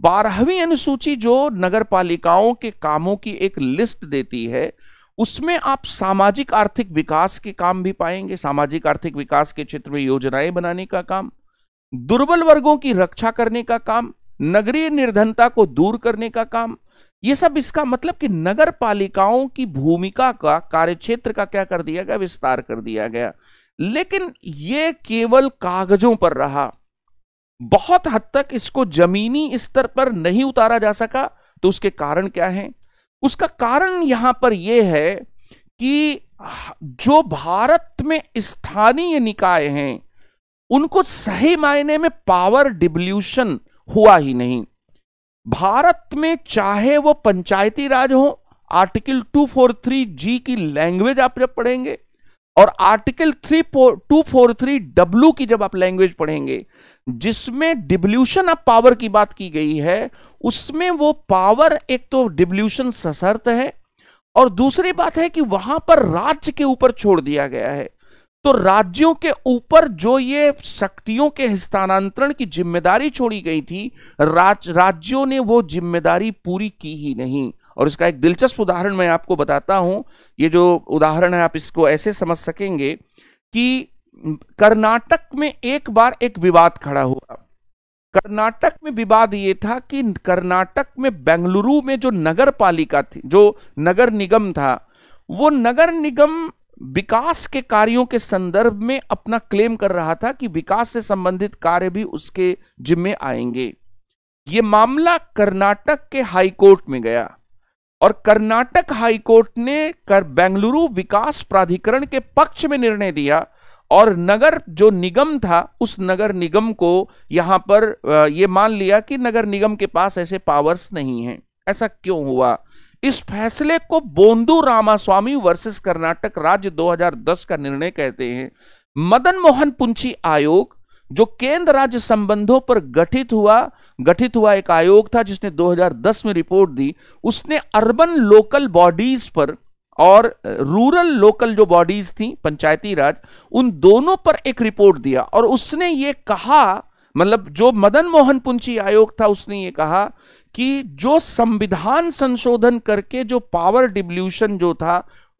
बारहवीं अनुसूची जो नगर पालिकाओं के कामों की एक लिस्ट देती है उसमें आप सामाजिक आर्थिक विकास के काम भी पाएंगे सामाजिक आर्थिक विकास के क्षेत्र में योजनाएं बनाने का काम दुर्बल वर्गों की रक्षा करने का काम नगरीय निर्धनता को दूर करने का काम ये सब इसका मतलब कि नगर पालिकाओं की भूमिका का कार्यक्षेत्र का क्या कर दिया गया विस्तार कर दिया गया लेकिन ये केवल कागजों पर रहा बहुत हद तक इसको जमीनी स्तर पर नहीं उतारा जा सका तो उसके कारण क्या है उसका कारण यहां पर यह है कि जो भारत में स्थानीय निकाय हैं उनको सही मायने में पावर डिवल्यूशन हुआ ही नहीं भारत में चाहे वो पंचायती राज हो आर्टिकल 243 जी की लैंग्वेज आप जब पढ़ेंगे और article three two four three W की जब आप लैंग्वेज पढ़ेंगे जिसमें डिब्ल्यूशन ऑफ पावर की बात की गई है उसमें वो पावर एक तो डिब्ल्यूशन सशर्त है और दूसरी बात है कि वहां पर राज्य के ऊपर छोड़ दिया गया है तो राज्यों के ऊपर जो ये शक्तियों के हस्तांतरण की जिम्मेदारी छोड़ी गई थी राज, राज्यों ने वो जिम्मेदारी पूरी की ही नहीं और इसका एक दिलचस्प उदाहरण मैं आपको बताता हूं ये जो उदाहरण है आप इसको ऐसे समझ सकेंगे कि कर्नाटक में एक बार एक विवाद खड़ा हुआ कर्नाटक में विवाद ये था कि कर्नाटक में बेंगलुरु में जो नगर पालिका थी जो नगर निगम था वो नगर निगम विकास के कार्यों के संदर्भ में अपना क्लेम कर रहा था कि विकास से संबंधित कार्य भी उसके जिम्मे आएंगे ये मामला कर्नाटक के हाईकोर्ट में गया और कर्नाटक हाईकोर्ट ने कर बेंगलुरु विकास प्राधिकरण के पक्ष में निर्णय दिया और नगर जो निगम था उस नगर निगम को यहां पर यह मान लिया कि नगर निगम के पास ऐसे पावर्स नहीं हैं ऐसा क्यों हुआ इस फैसले को बोंदू रामास्वामी वर्सेस कर्नाटक राज्य 2010 का निर्णय कहते हैं मदन मोहन पुंछी आयोग जो केंद्र राज्य संबंधों पर गठित हुआ गठित हुआ एक आयोग था जिसने 2010 में रिपोर्ट दी उसने अर्बन लोकल बॉडीज पर और रूरल लोकल जो बॉडीज थी पंचायती राज उन दोनों पर एक रिपोर्ट दिया और उसने ये कहा मतलब जो मदन मोहन पुंछी आयोग था उसने ये कहा कि जो संविधान संशोधन करके जो पावर डिब्ल्यूशन जो था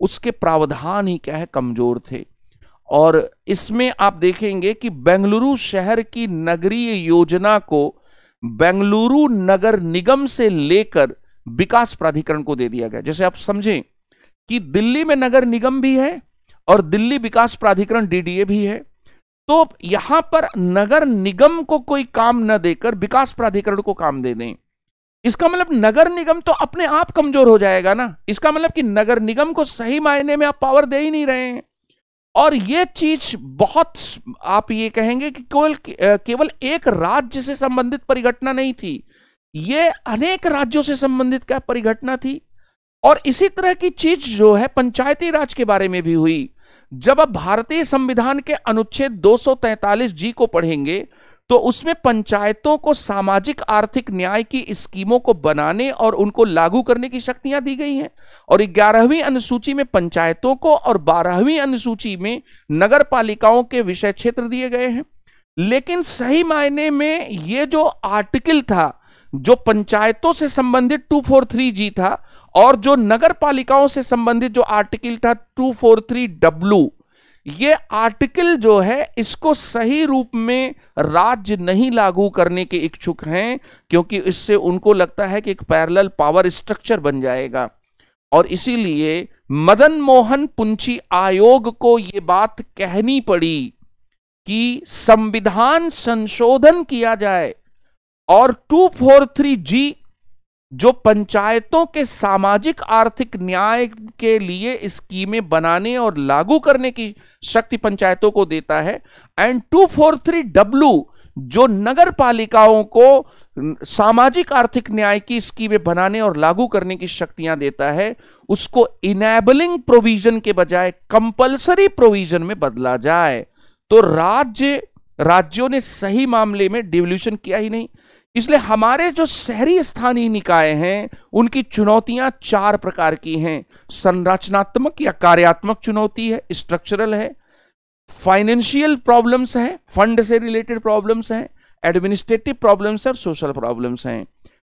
उसके प्रावधान ही क्या है कमजोर थे और इसमें आप देखेंगे कि बेंगलुरु शहर की नगरीय योजना को बेंगलुरु नगर निगम से लेकर विकास प्राधिकरण को दे दिया गया जैसे आप समझें कि दिल्ली में नगर निगम भी है और दिल्ली विकास प्राधिकरण डीडीए भी है तो यहां पर नगर निगम को कोई काम न देकर विकास प्राधिकरण को काम दे दें इसका मतलब नगर निगम तो अपने आप कमजोर हो जाएगा ना इसका मतलब कि नगर निगम को सही मायने में आप पावर दे ही नहीं रहे हैं और ये चीज बहुत आप ये कहेंगे कि केवल केवल एक राज्य से संबंधित परिघटना नहीं थी ये अनेक राज्यों से संबंधित क्या परिघटना थी और इसी तरह की चीज जो है पंचायती राज के बारे में भी हुई जब आप भारतीय संविधान के अनुच्छेद 243 जी को पढ़ेंगे तो उसमें पंचायतों को सामाजिक आर्थिक न्याय की स्कीमों को बनाने और उनको लागू करने की शक्तियां दी गई हैं और ग्यारहवीं अनुसूची में पंचायतों को और बारहवीं अनुसूची में नगर पालिकाओं के विषय क्षेत्र दिए गए हैं लेकिन सही मायने में ये जो आर्टिकल था जो पंचायतों से संबंधित थ्री जी था और जो नगर पालिकाओं से संबंधित जो आर्टिकल था थ्री डब्लू ये आर्टिकल जो है इसको सही रूप में राज्य नहीं लागू करने के इच्छुक हैं क्योंकि इससे उनको लगता है कि एक पैरेलल पावर स्ट्रक्चर बन जाएगा और इसीलिए मदन मोहन पुंछी आयोग को ये बात कहनी पड़ी कि संविधान संशोधन किया जाए और 243 जी जो पंचायतों के सामाजिक आर्थिक न्याय के लिए स्कीमें बनाने और लागू करने की शक्ति पंचायतों को देता है and two four three W जो नगर पालिकाओं को सामाजिक आर्थिक न्याय की स्कीमें बनाने और लागू करने की शक्तियां देता है उसको इनेबलिंग प्रोविजन के बजाय कंपलसरी प्रोविजन में बदला जाए तो राज्य राज्यों ने सही मामले में डिवल्यूशन किया ही नहीं इसलिए हमारे जो शहरी स्थानीय निकाय हैं उनकी चुनौतियां चार प्रकार की हैं संरचनात्मक या कार्यात्मक चुनौती है स्ट्रक्चरल है फाइनेंशियल प्रॉब्लम्स हैं फंड से रिलेटेड प्रॉब्लम्स हैं एडमिनिस्ट्रेटिव प्रॉब्लम्स और सोशल प्रॉब्लम्स हैं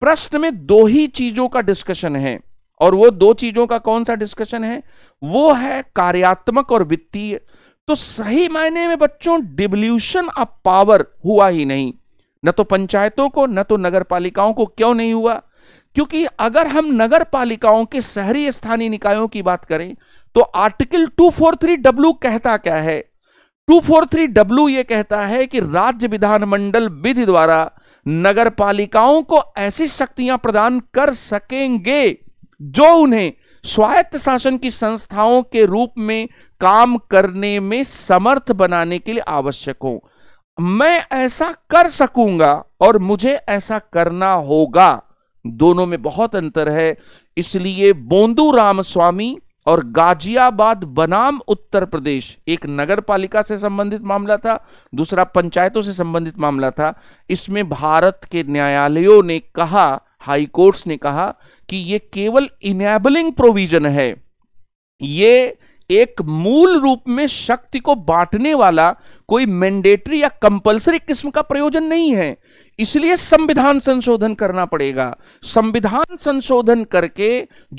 प्रश्न में दो ही चीजों का डिस्कशन है और वो दो चीजों का कौन सा डिस्कशन है वो है कार्यात्मक और वित्तीय तो सही मायने में बच्चों डिवल्यूशन ऑफ पावर हुआ ही नहीं न तो पंचायतों को न तो नगर पालिकाओं को क्यों नहीं हुआ क्योंकि अगर हम नगर पालिकाओं के शहरी स्थानीय निकायों की बात करें तो आर्टिकल 243 डब्ल्यू कहता क्या है 243 डब्ल्यू यह कहता है कि राज्य विधानमंडल विधि द्वारा नगर पालिकाओं को ऐसी शक्तियां प्रदान कर सकेंगे जो उन्हें स्वायत्त शासन की संस्थाओं के रूप में काम करने में समर्थ बनाने के लिए आवश्यक हो मैं ऐसा कर सकूंगा और मुझे ऐसा करना होगा दोनों में बहुत अंतर है इसलिए बोंदू राम स्वामी और गाजियाबाद बनाम उत्तर प्रदेश एक नगर पालिका से संबंधित मामला था दूसरा पंचायतों से संबंधित मामला था इसमें भारत के न्यायालयों ने कहा हाई कोर्ट्स ने कहा कि यह केवल इनेबलिंग प्रोविजन है यह एक मूल रूप में शक्ति को बांटने वाला कोई मैंडेटरी या कंपलसरी किस्म का प्रयोजन नहीं है इसलिए संविधान संशोधन करना पड़ेगा संविधान संशोधन करके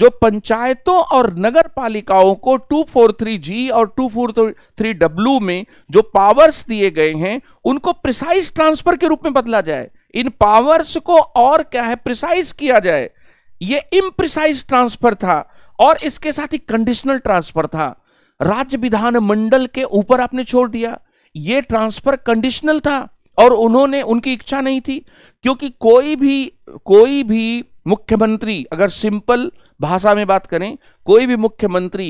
जो पंचायतों और नगर पालिकाओं को 243 जी और 243 डब्ल्यू में जो पावर्स दिए गए हैं उनको प्रिसाइज ट्रांसफर के रूप में बदला जाए इन पावर्स को और क्या है प्रिसाइज किया जाए यह इम्प्रिसाइज ट्रांसफर था और इसके साथ ही कंडीशनल ट्रांसफर था राज्य विधान मंडल के ऊपर आपने छोड़ दिया ये ट्रांसफर कंडीशनल था और उन्होंने उनकी इच्छा नहीं थी क्योंकि कोई भी कोई भी मुख्यमंत्री अगर सिंपल भाषा में बात करें कोई भी मुख्यमंत्री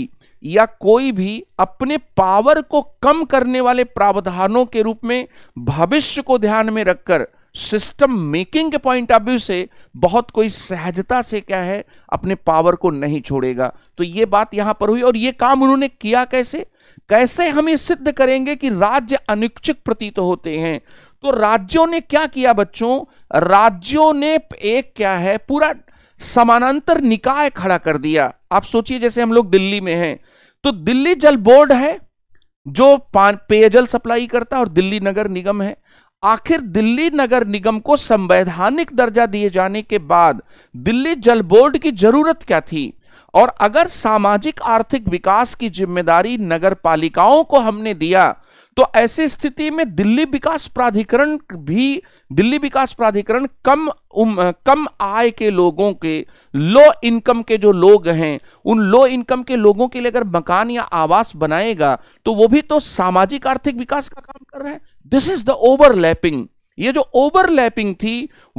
या कोई भी अपने पावर को कम करने वाले प्रावधानों के रूप में भविष्य को ध्यान में रखकर सिस्टम मेकिंग के पॉइंट ऑफ व्यू से बहुत कोई सहजता से क्या है अपने पावर को नहीं छोड़ेगा तो ये बात यहां पर हुई और ये काम उन्होंने किया कैसे कैसे हम ये सिद्ध करेंगे कि राज्य अनिच्छुक प्रतीत तो होते हैं तो राज्यों ने क्या किया बच्चों राज्यों ने एक क्या है पूरा समानांतर निकाय खड़ा कर दिया आप सोचिए जैसे हम लोग दिल्ली में हैं तो दिल्ली जल बोर्ड है जो पेयजल सप्लाई करता है और दिल्ली नगर निगम है आखिर दिल्ली नगर निगम को संवैधानिक दर्जा दिए जाने के बाद दिल्ली जल बोर्ड की जरूरत क्या थी और अगर सामाजिक आर्थिक विकास की जिम्मेदारी नगर पालिकाओं को हमने दिया तो ऐसी स्थिति में दिल्ली विकास प्राधिकरण भी दिल्ली विकास प्राधिकरण कम उम, कम आय के लोगों के लो इनकम के जो लोग हैं उन लो इनकम के लोगों के लिए अगर मकान या आवास बनाएगा तो वो भी तो सामाजिक आर्थिक विकास का काम कर रहे हैं दिस इज द ओवरलैपिंग ये जो ओवरलैपिंग थी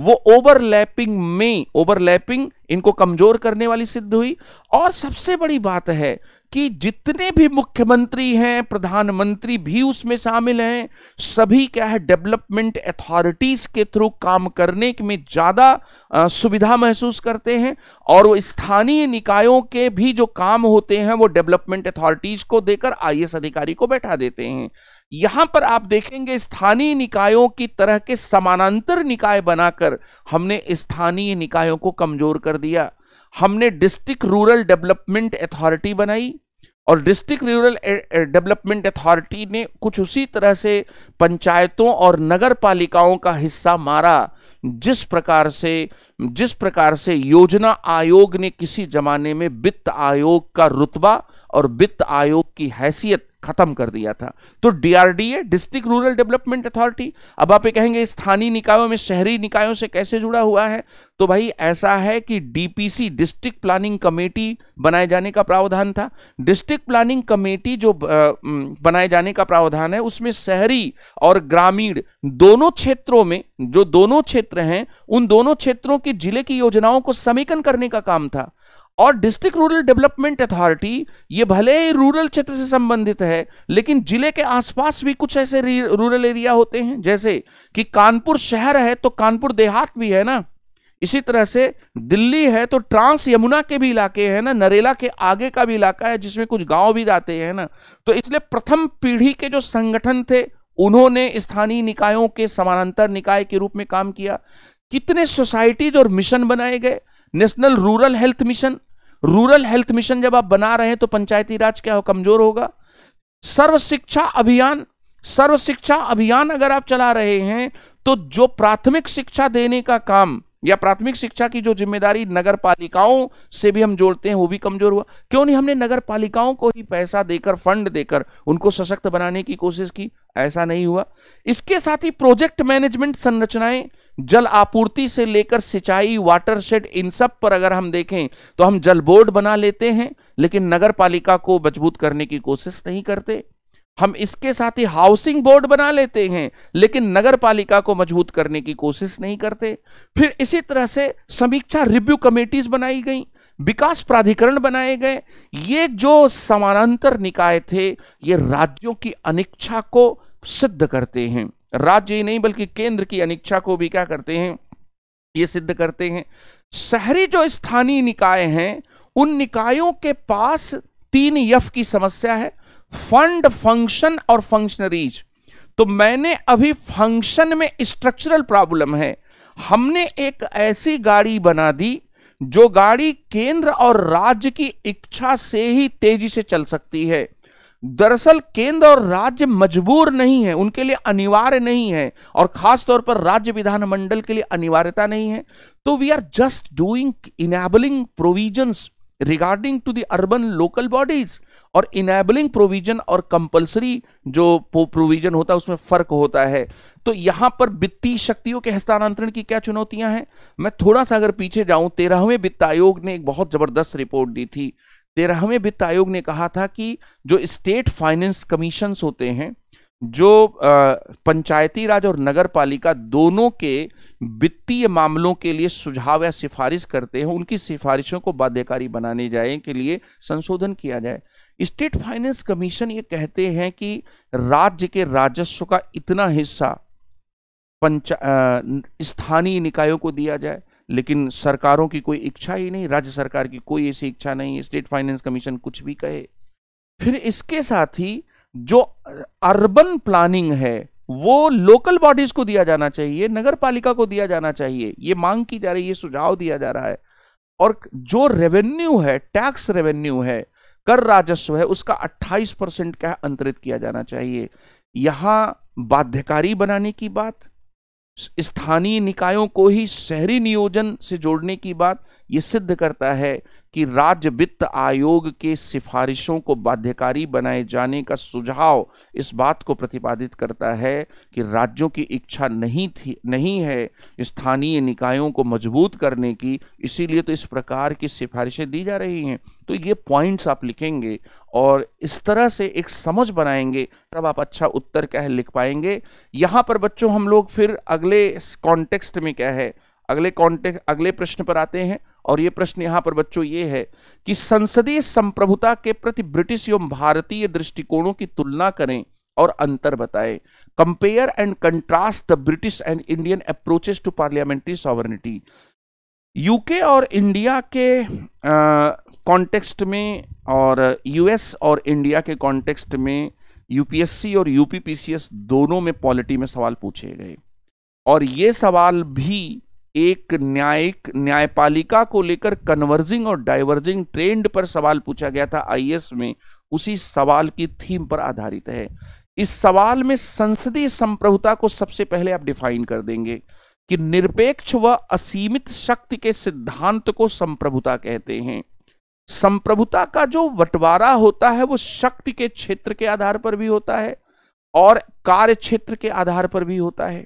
वो ओवरलैपिंग में ओवरलैपिंग इनको कमजोर करने वाली सिद्ध हुई और सबसे बड़ी बात है कि जितने भी मुख्यमंत्री हैं प्रधानमंत्री भी उसमें शामिल हैं सभी क्या है डेवलपमेंट अथॉरिटीज के थ्रू काम करने में ज़्यादा सुविधा महसूस करते हैं और वो स्थानीय निकायों के भी जो काम होते हैं वो डेवलपमेंट अथॉरिटीज को देकर आईएएस अधिकारी को बैठा देते हैं यहां पर आप देखेंगे स्थानीय निकायों की तरह के समानांतर निकाय बनाकर हमने स्थानीय निकायों को कमजोर कर दिया हमने डिस्ट्रिक्ट रूरल डेवलपमेंट अथॉरिटी बनाई और डिस्ट्रिक्ट रूरल डेवलपमेंट अथॉरिटी ने कुछ उसी तरह से पंचायतों और नगर पालिकाओं का हिस्सा मारा जिस प्रकार से जिस प्रकार से योजना आयोग ने किसी जमाने में वित्त आयोग का रुतबा और वित्त आयोग की हैसियत खत्म कर दिया था तो DRDA district rural development authority अब आप ये कहेंगे स्थानीय निकायों में शहरी निकायों से कैसे जुड़ा हुआ है तो भाई ऐसा है कि डीपीसी डिस्ट्रिक्ट प्लानिंग कमेटी बनाए जाने का प्रावधान था डिस्ट्रिक्ट प्लानिंग कमेटी जो बनाए जाने का प्रावधान है उसमें शहरी और ग्रामीण दोनों क्षेत्रों में जो दोनों क्षेत्र हैं उन दोनों क्षेत्रों की जिले की योजनाओं को समेकन करने का काम था और डिस्ट्रिक्ट रूरल डेवलपमेंट अथॉरिटी ये भले ही रूरल क्षेत्र से संबंधित है लेकिन जिले के आसपास भी कुछ ऐसे रूरल एरिया होते हैं जैसे कि कानपुर शहर है तो कानपुर देहात भी है ना इसी तरह से दिल्ली है तो ट्रांस यमुना के भी इलाके हैं ना नरेला के आगे का भी इलाका है जिसमें कुछ गांव भी जाते हैं ना तो इसलिए प्रथम पीढ़ी के जो संगठन थे उन्होंने स्थानीय निकायों के समानांतर निकाय के रूप में काम किया कितने सोसाइटीज और मिशन बनाए गए national rural health mission rural health mission जब आप बना रहे हैं तो पंचायती राज क्या हो कमजोर होगा सर्व शिक्षा अभियान सर्व शिक्षा अभियान अगर आप चला रहे हैं तो जो प्राथमिक शिक्षा देने का काम या प्राथमिक शिक्षा की जो जिम्मेदारी नगर पालिकाओं से भी हम जोड़ते हैं वो भी कमजोर हुआ क्यों नहीं हमने नगर पालिकाओं को ही पैसा देकर फंड देकर उनको सशक्त बनाने की कोशिश की ऐसा नहीं हुआ इसके साथ ही प्रोजेक्ट मैनेजमेंट संरचनाएं जल आपूर्ति से लेकर सिंचाई वाटर शेड इन सब पर अगर हम देखें तो हम जल बोर्ड बना लेते हैं लेकिन नगर पालिका को मजबूत करने की कोशिश नहीं करते हम इसके साथ ही हाउसिंग बोर्ड बना लेते हैं लेकिन नगर पालिका को मजबूत करने की कोशिश नहीं करते फिर इसी तरह से समीक्षा रिव्यू कमेटीज बनाई गई विकास प्राधिकरण बनाए गए ये जो समानांतर निकाय थे ये राज्यों की अनिच्छा को सिद्ध करते हैं राज्य ही नहीं बल्कि केंद्र की अनिच्छा को भी क्या करते हैं ये सिद्ध करते हैं शहरी जो स्थानीय निकाय हैं उन निकायों के पास तीन यफ की समस्या है फंड फंक्शन और फंक्शनरीज तो मैंने अभी फंक्शन में स्ट्रक्चरल प्रॉब्लम है हमने एक ऐसी गाड़ी बना दी जो गाड़ी केंद्र और राज्य की इच्छा से ही तेजी से चल सकती है दरअसल केंद्र और राज्य मजबूर नहीं है उनके लिए अनिवार्य नहीं है और खास तौर पर राज्य विधानमंडल के लिए अनिवार्यता नहीं है तो we are just doing enabling provisions regarding to the urban local bodies और इनेबलिंग प्रोविजन और कंपलसरी जो प्रोविजन होता है उसमें फर्क होता है तो यहां पर वित्तीय शक्तियों के हस्तांतरण की क्या चुनौतियां हैं मैं थोड़ा सा अगर पीछे जाऊं तेरहवें वित्त आयोग ने एक बहुत जबरदस्त रिपोर्ट दी थी तेरहवें वित्त आयोग ने कहा था कि जो स्टेट फाइनेंस कमीशन होते हैं जो पंचायती राज और नगर पालिका दोनों के वित्तीय मामलों के लिए सुझाव या सिफारिश करते हैं उनकी सिफारिशों को बाध्यकारी बनाने जाए के लिए संशोधन किया जाए स्टेट फाइनेंस कमीशन ये कहते हैं कि राज्य के राजस्व का इतना हिस्सा पंच स्थानीय निकायों को दिया जाए लेकिन सरकारों की कोई इच्छा ही नहीं राज्य सरकार की कोई ऐसी इच्छा नहीं स्टेट फाइनेंस कमीशन कुछ भी कहे फिर इसके साथ ही जो अर्बन प्लानिंग है वो लोकल बॉडीज को दिया जाना चाहिए नगर पालिका को दिया जाना चाहिए ये मांग की जा रही है ये सुझाव दिया जा रहा है और जो रेवेन्यू है टैक्स रेवेन्यू है कर राजस्व है उसका 28 परसेंट क्या अंतरित किया जाना चाहिए यहां बाध्यकारी बनाने की बात स्थानीय निकायों को ही शहरी नियोजन से जोड़ने की बात यह सिद्ध करता है कि राज्य वित्त आयोग के सिफारिशों को बाध्यकारी बनाए जाने का सुझाव इस बात को प्रतिपादित करता है कि राज्यों की इच्छा नहीं थी नहीं है स्थानीय निकायों को मजबूत करने की इसीलिए तो इस प्रकार की सिफारिशें दी जा रही हैं तो ये पॉइंट्स आप लिखेंगे और इस तरह से एक समझ बनाएंगे तब आप अच्छा उत्तर क्या है लिख पाएंगे यहाँ पर बच्चों हम लोग फिर अगले कॉन्टेक्स्ट में क्या है अगले कॉन्टेक्ट अगले प्रश्न पर आते हैं और ये प्रश्न यहां पर बच्चों ये है कि संसदीय संप्रभुता के प्रति ब्रिटिश एवं भारतीय दृष्टिकोणों की तुलना करें और अंतर बताएं compare and contrast the British and Indian approaches to parliamentary sovereignty UK और इंडिया के कॉन्टेक्स्ट में और यूएस और इंडिया के कॉन्टेक्स्ट में यूपीएससी और यूपीपीसीएस दोनों में पॉलिटी में सवाल पूछे गए और ये सवाल भी एक न्यायिक न्यायपालिका को लेकर कन्वर्जिंग और डाइवर्जिंग ट्रेंड पर सवाल पूछा गया था आई में उसी सवाल की थीम पर आधारित है इस सवाल में संसदीय संप्रभुता को सबसे पहले आप डिफाइन कर देंगे कि निरपेक्ष व असीमित शक्ति के सिद्धांत को संप्रभुता कहते हैं संप्रभुता का जो बंटवारा होता है वो शक्ति के क्षेत्र के आधार पर भी होता है और कार्य क्षेत्र के आधार पर भी होता है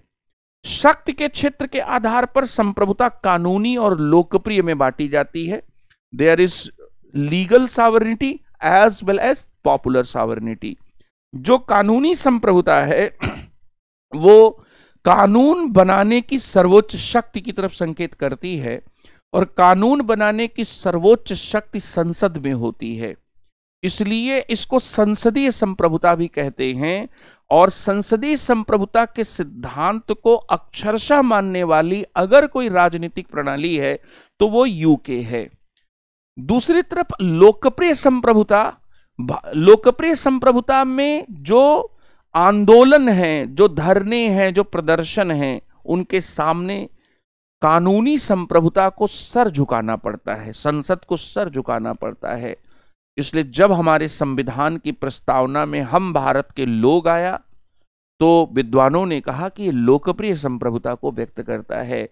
शक्ति के क्षेत्र के आधार पर संप्रभुता कानूनी और लोकप्रिय में बांटी जाती है there is legal sovereignty as well as popular sovereignty जो कानूनी संप्रभुता है वो कानून बनाने की सर्वोच्च शक्ति की तरफ संकेत करती है और कानून बनाने की सर्वोच्च शक्ति संसद में होती है इसलिए इसको संसदीय संप्रभुता भी कहते हैं और संसदीय संप्रभुता के सिद्धांत को अक्षरशा मानने वाली अगर कोई राजनीतिक प्रणाली है तो वो यूके है दूसरी तरफ लोकप्रिय संप्रभुता लोकप्रिय संप्रभुता में जो आंदोलन है जो धरने हैं जो प्रदर्शन हैं उनके सामने कानूनी संप्रभुता को सर झुकाना पड़ता है संसद को सर झुकाना पड़ता है इसलिए जब हमारे संविधान की प्रस्तावना में हम भारत के लोग आया तो विद्वानों ने कहा कि लोकप्रिय संप्रभुता को व्यक्त करता है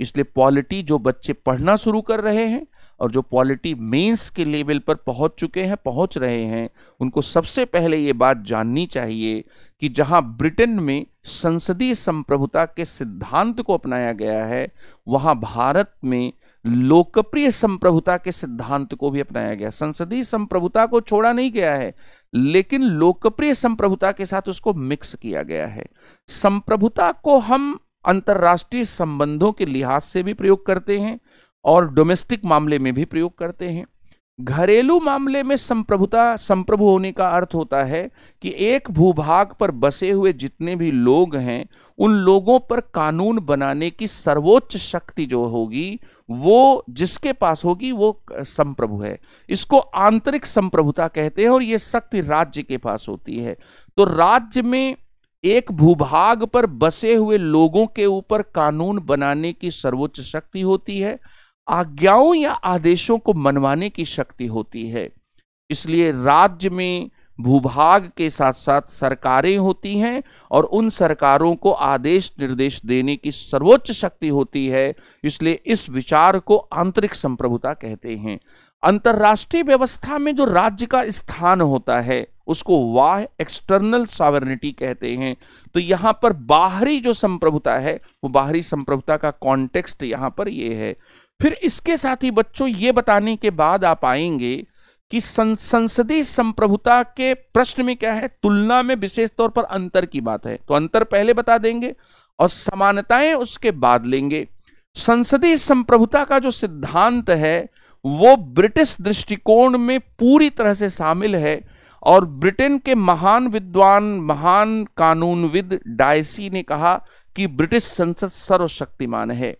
इसलिए पॉलिटी जो बच्चे पढ़ना शुरू कर रहे हैं और जो पॉलिटी मेंस के लेवल पर पहुंच चुके हैं पहुंच रहे हैं उनको सबसे पहले ये बात जाननी चाहिए कि जहां ब्रिटेन में संसदीय संप्रभुता के सिद्धांत को अपनाया गया है वहां भारत में लोकप्रिय संप्रभुता के सिद्धांत को भी अपनाया गया संसदीय संप्रभुता को छोड़ा नहीं गया है लेकिन लोकप्रिय संप्रभुता के साथ उसको मिक्स किया गया है संप्रभुता को हम अंतर्राष्ट्रीय संबंधों के लिहाज से भी प्रयोग करते हैं और डोमेस्टिक मामले में भी प्रयोग करते हैं घरेलू मामले में संप्रभुता संप्रभु होने का अर्थ होता है कि एक भूभाग पर बसे हुए जितने भी लोग हैं उन लोगों पर कानून बनाने की सर्वोच्च शक्ति जो होगी वो जिसके पास होगी वो संप्रभु है इसको आंतरिक संप्रभुता कहते हैं और ये शक्ति राज्य के पास होती है तो राज्य में एक भूभाग पर बसे हुए लोगों के ऊपर कानून बनाने की सर्वोच्च शक्ति होती है आज्ञाओं या आदेशों को मनवाने की शक्ति होती है इसलिए राज्य में भूभाग के साथ साथ सरकारें होती हैं और उन सरकारों को आदेश निर्देश देने की सर्वोच्च शक्ति होती है इसलिए इस विचार को आंतरिक संप्रभुता कहते हैं अंतर्राष्ट्रीय व्यवस्था में जो राज्य का स्थान होता है उसको वाह एक्सटर्नल सॉवरनिटी कहते हैं तो यहाँ पर बाहरी जो संप्रभुता है वो बाहरी संप्रभुता का कॉन्टेक्स्ट यहाँ पर ये है फिर इसके साथ ही बच्चों ये बताने के बाद आप आएंगे कि संसदीय संप्रभुता के प्रश्न में क्या है तुलना में विशेष तौर पर अंतर की बात है तो अंतर पहले बता देंगे और समानताएं उसके बाद लेंगे संसदीय संप्रभुता का जो सिद्धांत है वो ब्रिटिश दृष्टिकोण में पूरी तरह से शामिल है और ब्रिटेन के महान विद्वान महान कानूनविद डायसी ने कहा कि ब्रिटिश संसद सर्वशक्तिमान है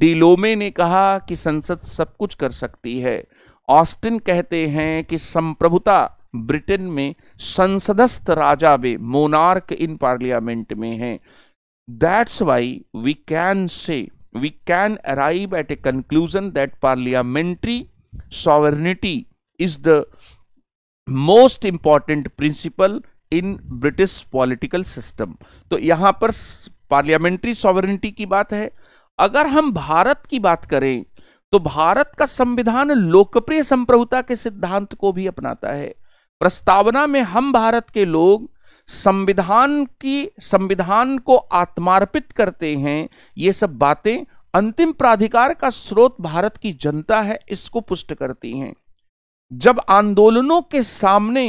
डिलोमे ने कहा कि संसद सब कुछ कर सकती है ऑस्टिन कहते हैं कि संप्रभुता ब्रिटेन में संसदस्थ राजा वे मोनार्क इन पार्लियामेंट में हैं that's why we can say we can arrive at a conclusion that parliamentary sovereignty is the most important principle in British political system तो यहां पर पार्लियामेंट्री सॉवरेनिटी की बात है अगर हम भारत की बात करें तो भारत का संविधान लोकप्रिय संप्रभुता के सिद्धांत को भी अपनाता है प्रस्तावना में हम भारत के लोग संविधान की संविधान को आत्मार्पित करते हैं ये सब बातें अंतिम प्राधिकार का स्रोत भारत की जनता है इसको पुष्ट करती हैं जब आंदोलनों के सामने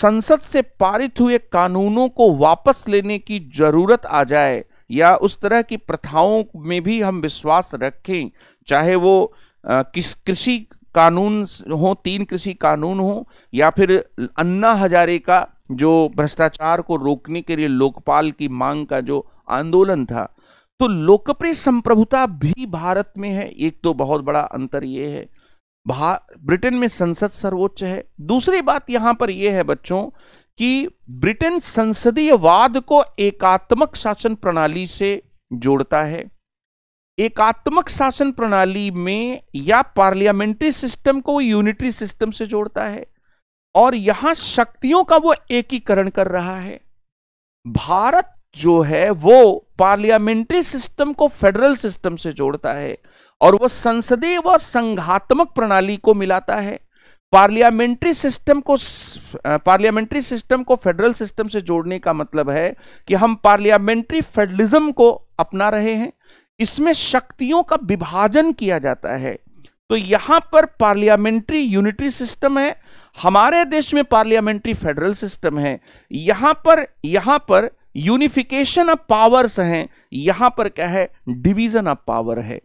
संसद से पारित हुए कानूनों को वापस लेने की जरूरत आ जाए या उस तरह की प्रथाओं में भी हम विश्वास रखें चाहे वो आ, किस कृषि कानून हो तीन कृषि कानून हो या फिर अन्ना हजारे का जो भ्रष्टाचार को रोकने के लिए लोकपाल की मांग का जो आंदोलन था तो लोकप्रिय संप्रभुता भी भारत में है एक तो बहुत बड़ा अंतर ये है ब्रिटेन में संसद सर्वोच्च है दूसरी बात यहां पर यह है बच्चों कि ब्रिटेन संसदीय वाद को एकात्मक शासन प्रणाली से जोड़ता है एकात्मक शासन प्रणाली में या पार्लियामेंट्री सिस्टम को यूनिटरी सिस्टम से जोड़ता है और यहां शक्तियों का वो एकीकरण कर रहा है भारत जो है वो पार्लियामेंट्री सिस्टम को फेडरल सिस्टम से जोड़ता है और वो संसदीय व संघात्मक प्रणाली को मिलाता है पार्लियामेंट्री सिस्टम को पार्लियामेंट्री सिस्टम को फेडरल सिस्टम से जोड़ने का मतलब है कि हम पार्लियामेंट्री फेडरलिज्म को अपना रहे हैं इसमें शक्तियों का विभाजन किया जाता है तो यहां पर पार्लियामेंट्री यूनिटी सिस्टम है हमारे देश में पार्लियामेंट्री फेडरल सिस्टम है यहां पर यहां पर यूनिफिकेशन ऑफ पावर्स हैं यहां पर क्या है डिवीजन ऑफ पावर है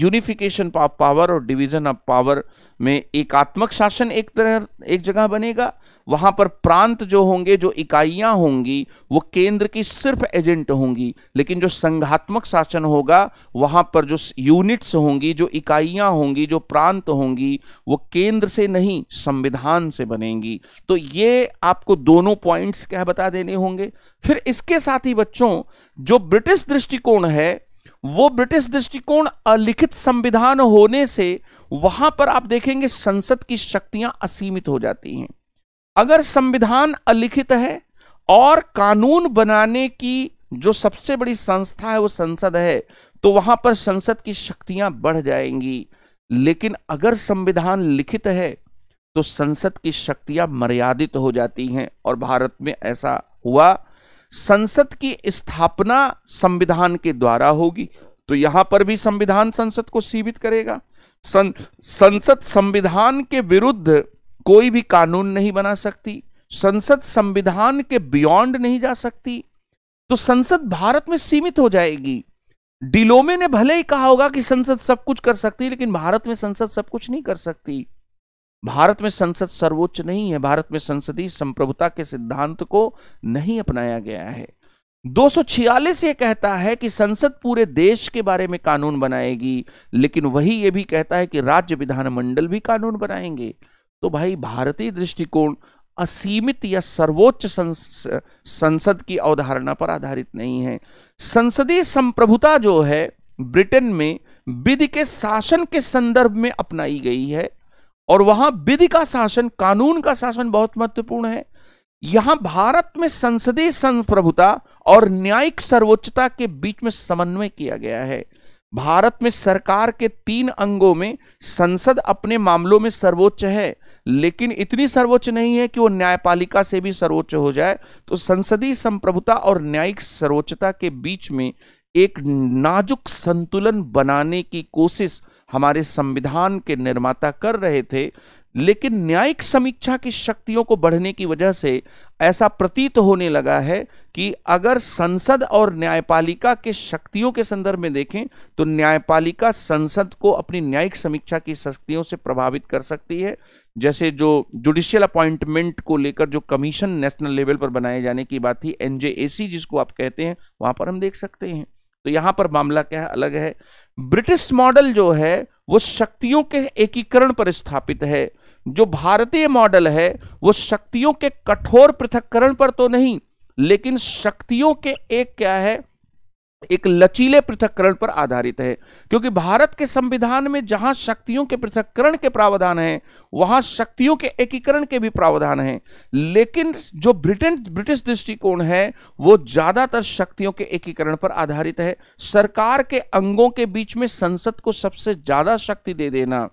यूनिफिकेशन ऑफ पावर और डिवीजन ऑफ पावर में एकात्मक शासन एक तरह एक जगह बनेगा वहां पर प्रांत जो होंगे जो इकाइयां होंगी वो केंद्र की सिर्फ एजेंट होंगी लेकिन जो संघात्मक शासन होगा वहां पर जो यूनिट्स होंगी जो इकाइयां होंगी जो प्रांत होंगी वो केंद्र से नहीं संविधान से बनेंगी तो ये आपको दोनों पॉइंट्स क्या बता देने होंगे फिर इसके साथ ही बच्चों जो ब्रिटिश दृष्टिकोण है वो ब्रिटिश दृष्टिकोण अलिखित संविधान होने से वहां पर आप देखेंगे संसद की शक्तियां असीमित हो जाती हैं अगर संविधान अलिखित है और कानून बनाने की जो सबसे बड़ी संस्था है वो संसद है तो वहां पर संसद की शक्तियां बढ़ जाएंगी लेकिन अगर संविधान लिखित है तो संसद की शक्तियां मर्यादित हो जाती हैं और भारत में ऐसा हुआ संसद की स्थापना संविधान के द्वारा होगी तो यहां पर भी संविधान संसद को सीमित करेगा सं, संसद संविधान के विरुद्ध कोई भी कानून नहीं बना सकती संसद संविधान के बियॉन्ड नहीं जा सकती तो संसद भारत में सीमित हो जाएगी डिलोमे ने भले ही कहा होगा कि संसद सब कुछ कर सकती है लेकिन भारत में संसद सब कुछ नहीं कर सकती भारत में संसद सर्वोच्च नहीं है भारत में संसदीय संप्रभुता के सिद्धांत को नहीं अपनाया गया है 246 ये कहता है कि संसद पूरे देश के बारे में कानून बनाएगी लेकिन वही ये भी कहता है कि राज्य विधानमंडल भी कानून बनाएंगे तो भाई भारतीय दृष्टिकोण असीमित या सर्वोच्च संसद की अवधारणा पर आधारित नहीं है संसदीय संप्रभुता जो है ब्रिटेन में विधि के शासन के संदर्भ में अपनाई गई है और वहां विधि का शासन कानून का शासन बहुत महत्वपूर्ण है यहां भारत में संसदीय संप्रभुता और न्यायिक सर्वोच्चता के बीच में समन्वय किया गया है भारत में सरकार के तीन अंगों में संसद अपने मामलों में सर्वोच्च है लेकिन इतनी सर्वोच्च नहीं है कि वो न्यायपालिका से भी सर्वोच्च हो जाए तो संसदीय संप्रभुता और न्यायिक सर्वोच्चता के बीच में एक नाजुक संतुलन बनाने की कोशिश हमारे संविधान के निर्माता कर रहे थे लेकिन न्यायिक समीक्षा की शक्तियों को बढ़ने की वजह से ऐसा प्रतीत होने लगा है कि अगर संसद और न्यायपालिका के शक्तियों के संदर्भ में देखें तो न्यायपालिका संसद को अपनी न्यायिक समीक्षा की शक्तियों से प्रभावित कर सकती है जैसे जो जुडिशियल अपॉइंटमेंट को लेकर जो कमीशन नेशनल लेवल पर बनाए जाने की बात थी एनजेएसी जिसको आप कहते हैं वहां पर हम देख सकते हैं तो यहां पर मामला क्या है अलग है ब्रिटिश मॉडल जो है वो शक्तियों के एकीकरण पर स्थापित है जो भारतीय मॉडल है वो शक्तियों के कठोर पृथककरण पर तो नहीं लेकिन शक्तियों के एक क्या है एक लचीले पृथककरण पर आधारित है क्योंकि भारत के संविधान में जहां शक्तियों के पृथककरण के प्रावधान हैं वहां शक्तियों के एकीकरण के भी प्रावधान हैं लेकिन जो ब्रिटेन ब्रिटिश दृष्टिकोण है वो ज्यादातर शक्तियों के एकीकरण पर आधारित है सरकार के अंगों के बीच में संसद को सबसे ज्यादा शक्ति दे देना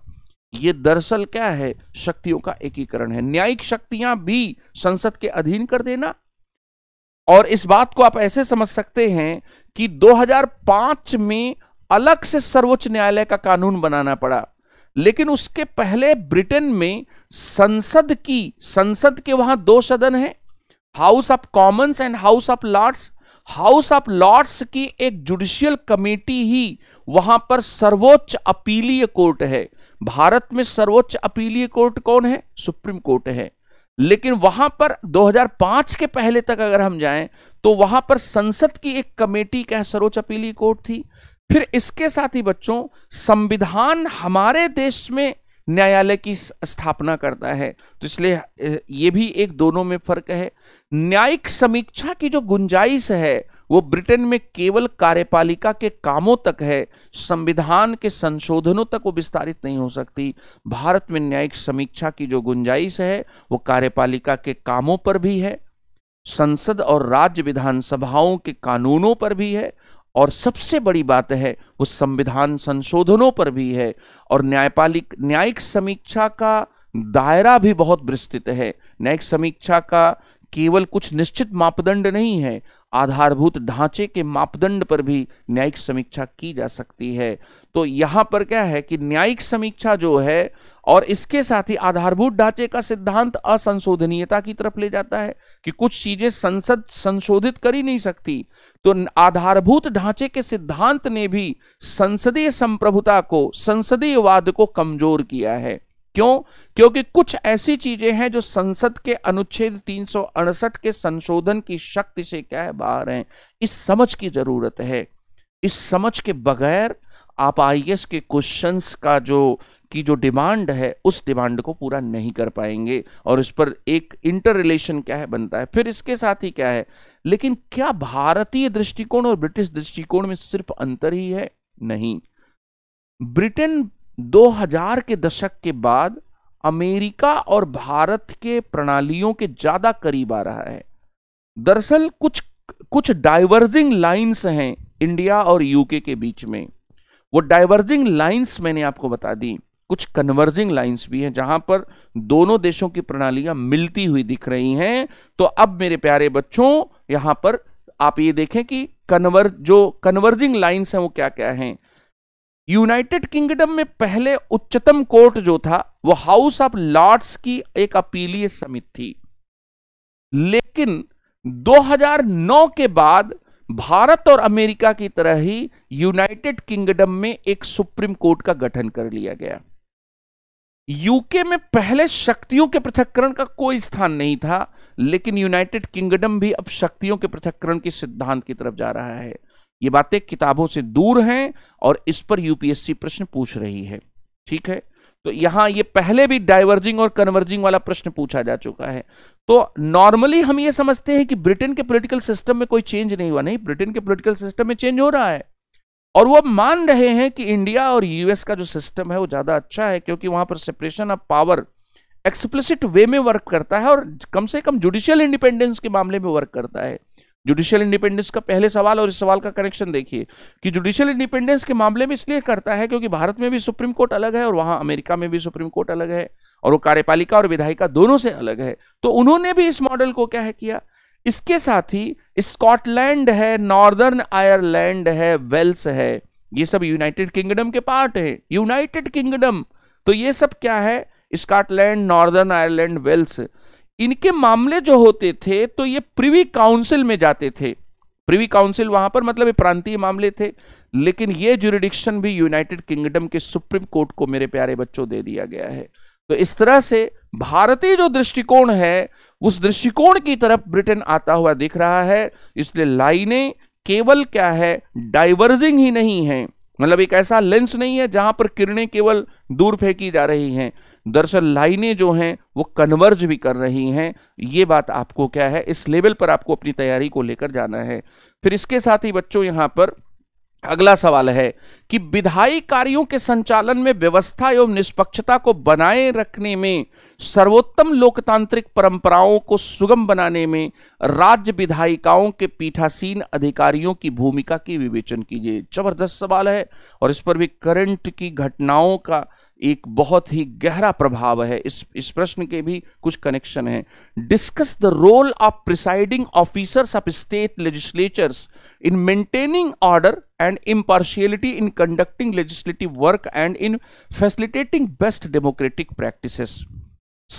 ये दरअसल क्या है शक्तियों का एकीकरण है न्यायिक शक्तियां भी संसद के अधीन कर देना और इस बात को आप ऐसे समझ सकते हैं कि 2005 में अलग से सर्वोच्च न्यायालय का कानून बनाना पड़ा लेकिन उसके पहले ब्रिटेन में संसद की संसद के वहां दो सदन हैं House of Commons and House of Lords House of Lords की एक जुडिशियल कमेटी ही वहां पर सर्वोच्च अपीलीय कोर्ट है भारत में सर्वोच्च अपीलीय कोर्ट कौन है सुप्रीम कोर्ट है लेकिन वहां पर 2005 के पहले तक अगर हम जाएं तो वहां पर संसद की एक कमेटी क्या सरोच अपीली कोर्ट थी फिर इसके साथ ही बच्चों संविधान हमारे देश में न्यायालय की स्थापना करता है तो इसलिए ये भी एक दोनों में फर्क है न्यायिक समीक्षा की जो गुंजाइश है वो ब्रिटेन में केवल कार्यपालिका के कामों तक है संविधान के संशोधनों तक वो विस्तारित नहीं हो सकती भारत में न्यायिक समीक्षा की जो गुंजाइश है वो कार्यपालिका के कामों पर भी है संसद और राज्य विधानसभाओं के कानूनों पर भी है और सबसे बड़ी बात है वो संविधान संशोधनों पर भी है और न्यायपालिक न्यायिक समीक्षा का दायरा भी बहुत विस्तृत है न्यायिक समीक्षा का केवल कुछ निश्चित मापदंड नहीं है आधारभूत ढांचे के मापदंड पर भी न्यायिक समीक्षा की जा सकती है तो यहां पर क्या है कि न्यायिक समीक्षा जो है और इसके साथ ही आधारभूत ढांचे का सिद्धांत असंशोधनीयता की तरफ ले जाता है कि कुछ चीजें संसद संशोधित कर ही नहीं सकती तो आधारभूत ढांचे के सिद्धांत ने भी संसदीय संप्रभुता को संसदीय वाद को कमजोर किया है क्यों क्योंकि कुछ ऐसी चीजें हैं जो संसद के अनुच्छेद तीन के संशोधन की शक्ति से क्या है बाहर हैं इस समझ की जरूरत है इस समझ के बगैर आप आई के क्वेश्चंस का जो की जो डिमांड है उस डिमांड को पूरा नहीं कर पाएंगे और इस पर एक इंटर रिलेशन क्या है बनता है फिर इसके साथ ही क्या है लेकिन क्या भारतीय दृष्टिकोण और ब्रिटिश दृष्टिकोण में सिर्फ अंतर ही है नहीं ब्रिटेन 2000 के दशक के बाद अमेरिका और भारत के प्रणालियों के ज्यादा करीब आ रहा है दरअसल कुछ कुछ डाइवर्जिंग लाइंस हैं इंडिया और यूके के बीच में वो डाइवर्जिंग लाइंस मैंने आपको बता दी कुछ कन्वर्जिंग लाइंस भी हैं जहां पर दोनों देशों की प्रणालियां मिलती हुई दिख रही हैं तो अब मेरे प्यारे बच्चों यहां पर आप ये देखें कि कन्वर्ज जो कन्वर्जिंग लाइंस हैं वो क्या क्या हैं यूनाइटेड किंगडम में पहले उच्चतम कोर्ट जो था वो हाउस ऑफ लॉर्ड्स की एक अपीलीय समिति थी लेकिन 2009 के बाद भारत और अमेरिका की तरह ही यूनाइटेड किंगडम में एक सुप्रीम कोर्ट का गठन कर लिया गया यूके में पहले शक्तियों के पृथककरण का कोई स्थान नहीं था लेकिन यूनाइटेड किंगडम भी अब शक्तियों के पृथककरण के सिद्धांत की तरफ जा रहा है ये बातें किताबों से दूर हैं और इस पर यूपीएससी प्रश्न पूछ रही है ठीक है तो यहां ये पहले भी डाइवर्जिंग और कन्वर्जिंग वाला प्रश्न पूछा जा चुका है तो नॉर्मली हम ये समझते हैं कि ब्रिटेन के पॉलिटिकल सिस्टम में कोई चेंज नहीं हुआ नहीं ब्रिटेन के पॉलिटिकल सिस्टम में चेंज हो रहा है और वो मान रहे हैं कि इंडिया और यूएस का जो सिस्टम है वो ज्यादा अच्छा है क्योंकि वहां पर separation of power explicit way में वर्क करता है और कम से कम जुडिशियल इंडिपेंडेंस के मामले में वर्क करता है जुडिशियल इंडिपेंडेंस का पहले सवाल और इस सवाल का कनेक्शन देखिए कि जुडिशियल इंडिपेंडेंस के मामले में इसलिए करता है क्योंकि भारत में भी सुप्रीम कोर्ट अलग है और वहां अमेरिका में भी सुप्रीम कोर्ट अलग है और वो कार्यपालिका और विधायिका दोनों से अलग है तो उन्होंने भी इस मॉडल को क्या है किया इसके साथ ही स्कॉटलैंड है नॉर्दर्न आयरलैंड है वेल्स है ये सब यूनाइटेड किंगडम के पार्ट है यूनाइटेड किंगडम तो ये सब क्या है स्कॉटलैंड नॉर्दर्न आयरलैंड वेल्स इनके मामले जो होते थे तो ये प्रिवी काउंसिल में जाते थे प्रिवी काउंसिल वहां पर मतलब प्रांतीय मामले थे लेकिन ये जुरिडिक्शन भी यूनाइटेड किंगडम के सुप्रीम कोर्ट को मेरे प्यारे बच्चों दे दिया गया है तो इस तरह से भारतीय जो दृष्टिकोण है उस दृष्टिकोण की तरफ ब्रिटेन आता हुआ दिख रहा है इसलिए लाइने केवल क्या है डाइवर्जिंग ही नहीं है मतलब एक ऐसा लेंस नहीं है जहां पर किरणें केवल दूर फेंकी जा रही हैं दरअसल लाइनें जो हैं वो कन्वर्ज भी कर रही हैं ये बात आपको क्या है इस लेवल पर आपको अपनी तैयारी को लेकर जाना है फिर इसके साथ ही बच्चों यहाँ पर अगला सवाल है कि विधायी कार्यों के संचालन में व्यवस्था एवं निष्पक्षता को बनाए रखने में सर्वोत्तम लोकतांत्रिक परंपराओं को सुगम बनाने में राज्य विधायिकाओं के पीठासीन अधिकारियों की भूमिका की विवेचन कीजिए जबरदस्त सवाल है और इस पर भी करंट की घटनाओं का एक बहुत ही गहरा प्रभाव है इस इस प्रश्न के भी कुछ कनेक्शन है discuss the role of presiding officers of state legislatures in maintaining order and impartiality in conducting legislative work and in facilitating best democratic practices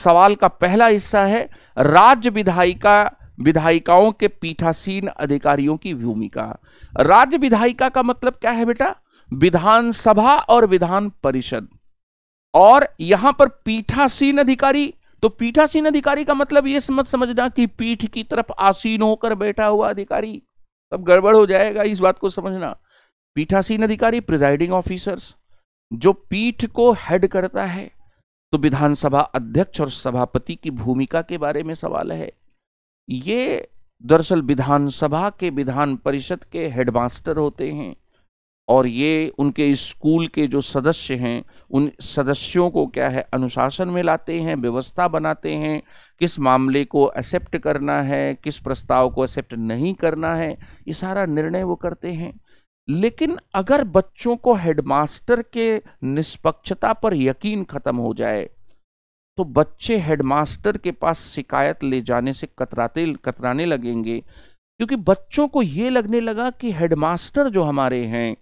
सवाल का पहला हिस्सा है राज्य विधायिका विधायिकाओं के पीठासीन अधिकारियों की भूमिका राज्य विधायिका का मतलब क्या है बेटा विधानसभा और विधान परिषद और यहां पर पीठासीन अधिकारी तो पीठासीन अधिकारी का मतलब यह समझ समझना कि पीठ की तरफ आसीन होकर बैठा हुआ अधिकारी तब गड़बड़ हो जाएगा इस बात को समझना पीठासीन अधिकारी प्रिजाइडिंग ऑफिसर्स जो पीठ को हेड करता है तो विधानसभा अध्यक्ष और सभापति की भूमिका के बारे में सवाल है ये दरअसल विधानसभा के विधान परिषद के हेडमास्टर होते हैं और ये उनके स्कूल के जो सदस्य हैं उन सदस्यों को क्या है अनुशासन में लाते हैं व्यवस्था बनाते हैं किस मामले को एक्सेप्ट करना है किस प्रस्ताव को एक्सेप्ट नहीं करना है ये सारा निर्णय वो करते हैं लेकिन अगर बच्चों को हेडमास्टर के निष्पक्षता पर यकीन खत्म हो जाए तो बच्चे हेडमास्टर के पास शिकायत ले जाने से कतराते कतराने लगेंगे क्योंकि बच्चों को ये लगने लगा कि हेडमास्टर जो हमारे हैं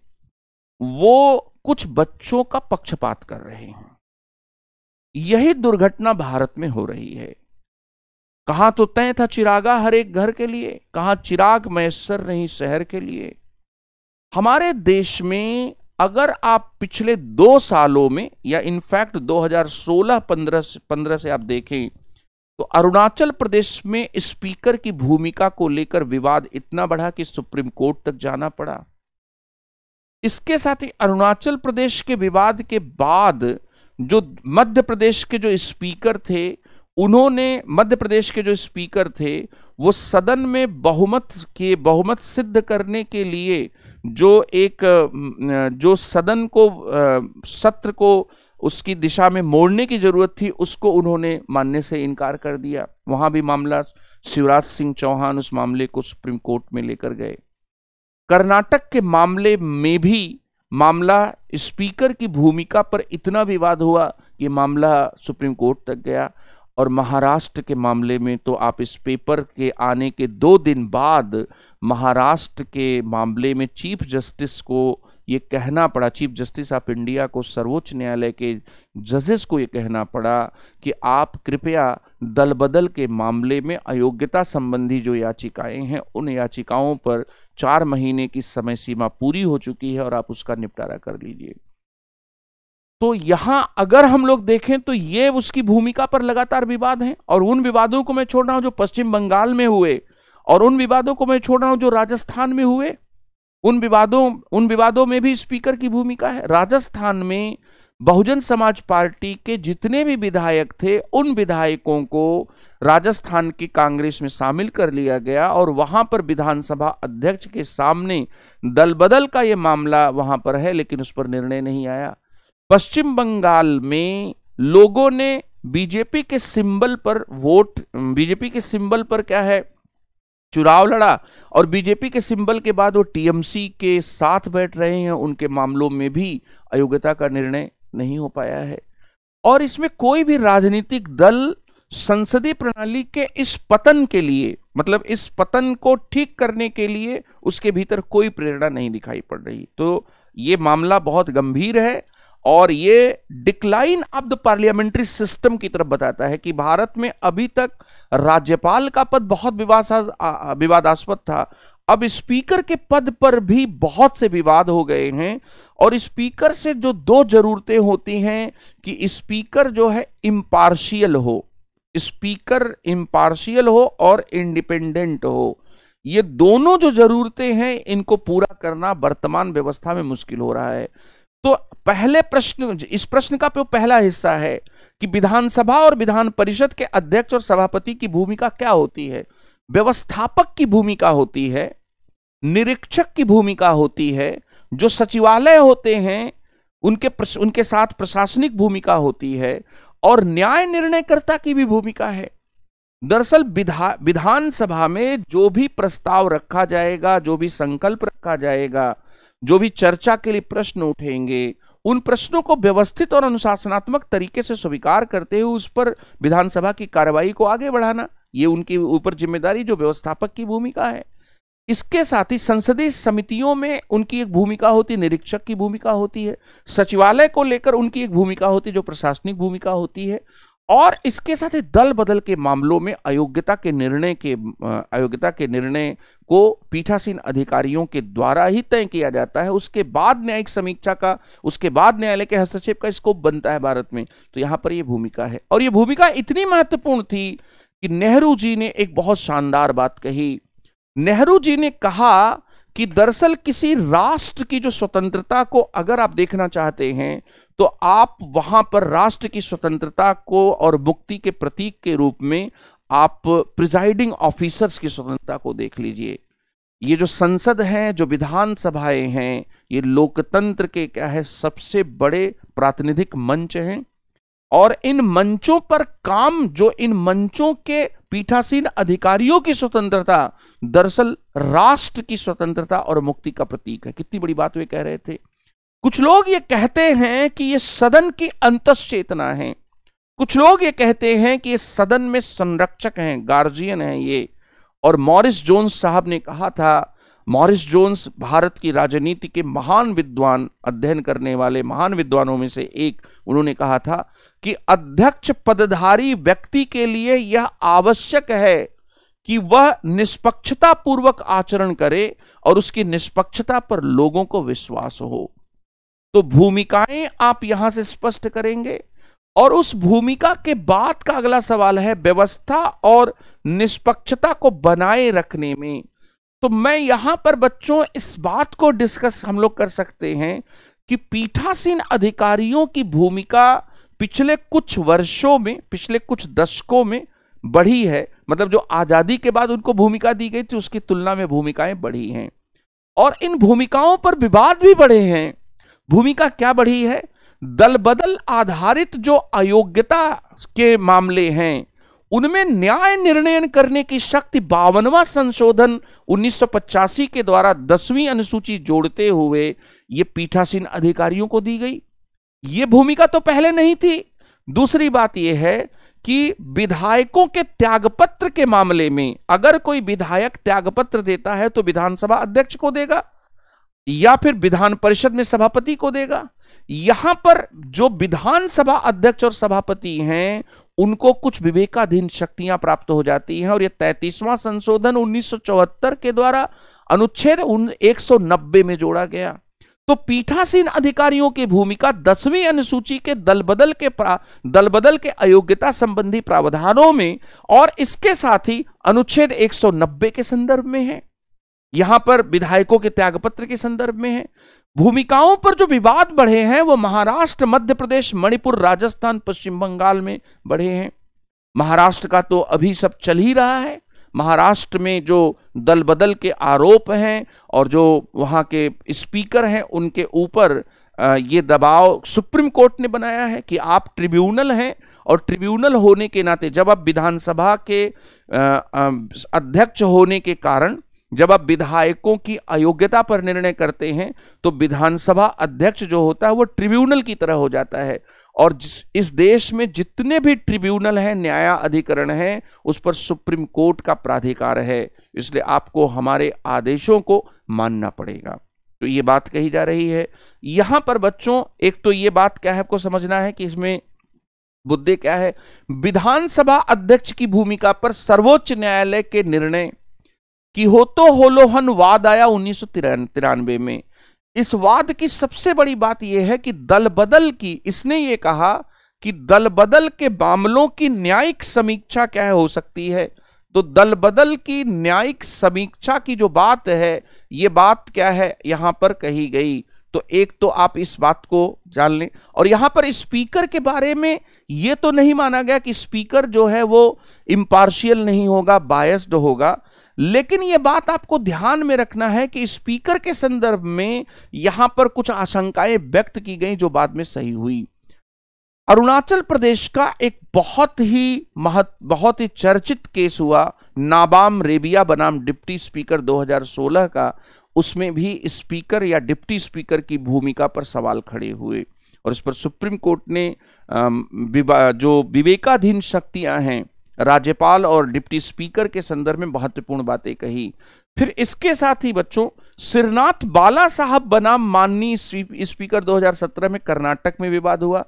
वो कुछ बच्चों का पक्षपात कर रहे हैं यही दुर्घटना भारत में हो रही है कहा तो तय था चिरागा हर एक घर के लिए कहा चिराग मैसर नहीं शहर के लिए हमारे देश में अगर आप पिछले दो सालों में या इनफैक्ट 2016 15 से पंद्रह से आप देखें तो अरुणाचल प्रदेश में स्पीकर की भूमिका को लेकर विवाद इतना बढ़ा कि सुप्रीम कोर्ट तक जाना पड़ा इसके साथ ही अरुणाचल प्रदेश के विवाद के बाद जो मध्य प्रदेश के जो स्पीकर थे उन्होंने मध्य प्रदेश के जो स्पीकर थे वो सदन में बहुमत के बहुमत सिद्ध करने के लिए जो एक जो सदन को सत्र को उसकी दिशा में मोड़ने की जरूरत थी उसको उन्होंने मानने से इनकार कर दिया वहां भी मामला शिवराज सिंह चौहान उस मामले को सुप्रीम कोर्ट में लेकर गए कर्नाटक के मामले में भी मामला स्पीकर की भूमिका पर इतना विवाद हुआ कि मामला सुप्रीम कोर्ट तक गया और महाराष्ट्र के मामले में तो आप इस पेपर के आने के दो दिन बाद महाराष्ट्र के मामले में चीफ जस्टिस को ये कहना पड़ा चीफ जस्टिस ऑफ इंडिया को सर्वोच्च न्यायालय के जजेस को ये कहना पड़ा कि आप कृपया दल बदल के मामले में अयोग्यता संबंधी जो याचिकाएं हैं उन याचिकाओं पर चार महीने की समय सीमा पूरी हो चुकी है और आप उसका निपटारा कर लीजिए तो यहां अगर हम लोग देखें तो ये उसकी भूमिका पर लगातार विवाद हैं और उन विवादों को मैं छोड़ रहा हूं जो पश्चिम बंगाल में हुए और उन विवादों को मैं छोड़ रहा हूं जो राजस्थान में हुए उन विवादों उन विवादों में भी स्पीकर की भूमिका है राजस्थान में बहुजन समाज पार्टी के जितने भी विधायक थे उन विधायकों को राजस्थान की कांग्रेस में शामिल कर लिया गया और वहां पर विधानसभा अध्यक्ष के सामने दल बदल का ये मामला वहां पर है लेकिन उस पर निर्णय नहीं आया पश्चिम बंगाल में लोगों ने बीजेपी के सिंबल पर वोट बीजेपी के सिंबल पर क्या है चुनाव लड़ा और बीजेपी के सिंबल के बाद वो टीएमसी के साथ बैठ रहे हैं उनके मामलों में भी अयोग्यता का निर्णय नहीं हो पाया है और इसमें कोई भी राजनीतिक दल संसदीय प्रणाली के इस पतन के लिए मतलब इस पतन को ठीक करने के लिए उसके भीतर कोई प्रेरणा नहीं दिखाई पड़ रही तो ये मामला बहुत गंभीर है और ये decline of the parliamentary system की तरफ बताता है कि भारत में अभी तक राज्यपाल का पद बहुत विवादास्पद था अब स्पीकर के पद पर भी बहुत से विवाद हो गए हैं और स्पीकर से जो दो जरूरतें होती हैं कि स्पीकर जो है इम्पार्शियल हो स्पीकर इम्पार्शियल हो और इंडिपेंडेंट हो ये दोनों जो जरूरतें हैं इनको पूरा करना वर्तमान व्यवस्था में मुश्किल हो रहा है तो पहले प्रश्न इस प्रश्न का तो पहला हिस्सा है कि विधानसभा और विधान परिषद के अध्यक्ष और सभापति की भूमिका क्या होती है व्यवस्थापक की भूमिका होती है निरीक्षक की भूमिका होती है जो सचिवालय होते हैं उनके प्रस, उनके साथ प्रशासनिक भूमिका होती है और न्याय निर्णयकर्ता की भी भूमिका है दरअसल विधा विधानसभा में जो भी प्रस्ताव रखा जाएगा जो भी संकल्प रखा जाएगा जो भी चर्चा के लिए प्रश्न उठेंगे उन प्रश्नों को व्यवस्थित और अनुशासनात्मक तरीके से स्वीकार करते हुए उस पर विधानसभा की कार्रवाई को आगे बढ़ाना ये उनके ऊपर जिम्मेदारी जो व्यवस्थापक की भूमिका है इसके साथ ही संसदीय समितियों में उनकी एक भूमिका होती है निरीक्षक की भूमिका होती है सचिवालय को लेकर उनकी एक भूमिका होती है जो प्रशासनिक भूमिका होती है और इसके साथ ही दल बदल के मामलों में अयोग्यता के निर्णय के अयोग्यता के निर्णय को पीठासीन अधिकारियों के द्वारा ही तय किया जाता है उसके बाद न्यायिक समीक्षा का उसके बाद न्यायालय के हस्तक्षेप का स्कोप बनता है भारत में तो यहाँ पर यह भूमिका है और ये भूमिका इतनी महत्वपूर्ण थी कि नेहरू जी ने एक बहुत शानदार बात कही नेहरू जी ने कहा कि दरअसल किसी राष्ट्र की जो स्वतंत्रता को अगर आप देखना चाहते हैं तो आप वहां पर राष्ट्र की स्वतंत्रता को और मुक्ति के प्रतीक के रूप में आप प्रिजाइडिंग ऑफिसर्स की स्वतंत्रता को देख लीजिए ये जो संसद है जो विधानसभाएं हैं ये लोकतंत्र के क्या है सबसे बड़े प्रातिनिधिक मंच हैं और इन मंचों पर काम जो इन मंचों के पीठासीन अधिकारियों की स्वतंत्रता दरअसल राष्ट्र की स्वतंत्रता और मुक्ति का प्रतीक है कितनी बड़ी बात वे कह रहे थे कुछ लोग ये कहते हैं कि ये सदन की अंतस चेतना है कुछ लोग ये कहते हैं कि ये सदन में संरक्षक हैं गार्जियन हैं ये और मॉरिस जोन्स साहब ने कहा था मॉरिस जोन्स भारत की राजनीति के महान विद्वान अध्ययन करने वाले महान विद्वानों में से एक उन्होंने कहा था कि अध्यक्ष पदधारी व्यक्ति के लिए यह आवश्यक है कि वह निष्पक्षता पूर्वक आचरण करे और उसकी निष्पक्षता पर लोगों को विश्वास हो तो भूमिकाएं आप यहां से स्पष्ट करेंगे और उस भूमिका के बाद का अगला सवाल है व्यवस्था और निष्पक्षता को बनाए रखने में तो मैं यहां पर बच्चों इस बात को डिस्कस हम लोग कर सकते हैं कि पीठासीन अधिकारियों की भूमिका पिछले कुछ वर्षों में पिछले कुछ दशकों में बढ़ी है मतलब जो आज़ादी के बाद उनको भूमिका दी गई थी उसकी तुलना में भूमिकाएं बढ़ी हैं और इन भूमिकाओं पर विवाद भी बढ़े हैं भूमिका क्या बढ़ी है दल बदल आधारित जो अयोग्यता के मामले हैं उनमें न्याय निर्णय करने की शक्ति बावनवा संशोधन 1985 के द्वारा दसवीं अनुसूची जोड़ते हुए ये पीठासीन अधिकारियों को दी गई ये भूमिका तो पहले नहीं थी दूसरी बात यह है कि विधायकों के त्यागपत्र के मामले में अगर कोई विधायक त्यागपत्र देता है तो विधानसभा अध्यक्ष को देगा या फिर विधान परिषद में सभापति को देगा यहां पर जो विधानसभा अध्यक्ष और सभापति हैं उनको कुछ विवेकाधीन शक्तियां प्राप्त हो जाती हैं और यह तैतीसवां संशोधन उन्नीस के द्वारा अनुच्छेद एक में जोड़ा गया तो पीठासीन अधिकारियों की भूमिका दसवीं अनुसूची के दल बदल के दल बदल के अयोग्यता संबंधी प्रावधानों में और इसके साथ ही अनुच्छेद 190 के संदर्भ में है यहां पर विधायकों के त्यागपत्र के संदर्भ में है भूमिकाओं पर जो विवाद बढ़े हैं वो महाराष्ट्र मध्य प्रदेश मणिपुर राजस्थान पश्चिम बंगाल में बढ़े हैं महाराष्ट्र का तो अभी सब चल ही रहा है महाराष्ट्र में जो दल बदल के आरोप हैं और जो वहाँ के स्पीकर हैं उनके ऊपर ये दबाव सुप्रीम कोर्ट ने बनाया है कि आप ट्रिब्यूनल हैं और ट्रिब्यूनल होने के नाते जब आप विधानसभा के अध्यक्ष होने के कारण जब आप विधायकों की अयोग्यता पर निर्णय करते हैं तो विधानसभा अध्यक्ष जो होता है वो ट्रिब्यूनल की तरह हो जाता है और इस देश में जितने भी ट्रिब्यूनल हैं न्याय अधिकरण हैं उस पर सुप्रीम कोर्ट का प्राधिकार है इसलिए आपको हमारे आदेशों को मानना पड़ेगा तो ये बात कही जा रही है यहां पर बच्चों एक तो ये बात क्या है आपको समझना है कि इसमें बुद्धि क्या है विधानसभा अध्यक्ष की भूमिका पर सर्वोच्च न्यायालय के निर्णय कि हो तो होलोहन वाद आया उन्नीस तिरानवे में इस वाद की सबसे बड़ी बात यह है कि दल बदल की इसने ये कहा कि दल बदल के मामलों की न्यायिक समीक्षा क्या है हो सकती है तो दल बदल की न्यायिक समीक्षा की जो बात है ये बात क्या है यहां पर कही गई तो एक तो आप इस बात को जान लें और यहां पर स्पीकर के बारे में यह तो नहीं माना गया कि स्पीकर जो है वो इम्पार्शियल नहीं होगा बायस्ड होगा लेकिन यह बात आपको ध्यान में रखना है कि स्पीकर के संदर्भ में यहां पर कुछ आशंकाएं व्यक्त की गई जो बाद में सही हुई अरुणाचल प्रदेश का एक बहुत ही महत बहुत ही चर्चित केस हुआ नाबाम रेबिया बनाम डिप्टी स्पीकर 2016 का उसमें भी स्पीकर या डिप्टी स्पीकर की भूमिका पर सवाल खड़े हुए और इस पर सुप्रीम कोर्ट ने जो विवेकाधीन शक्तियां हैं राज्यपाल और डिप्टी स्पीकर के संदर्भ में महत्वपूर्ण बातें कही फिर इसके साथ ही बच्चों सिरनाथ बाला साहब बनाम माननीय स्पीकर 2017 में कर्नाटक में विवाद हुआ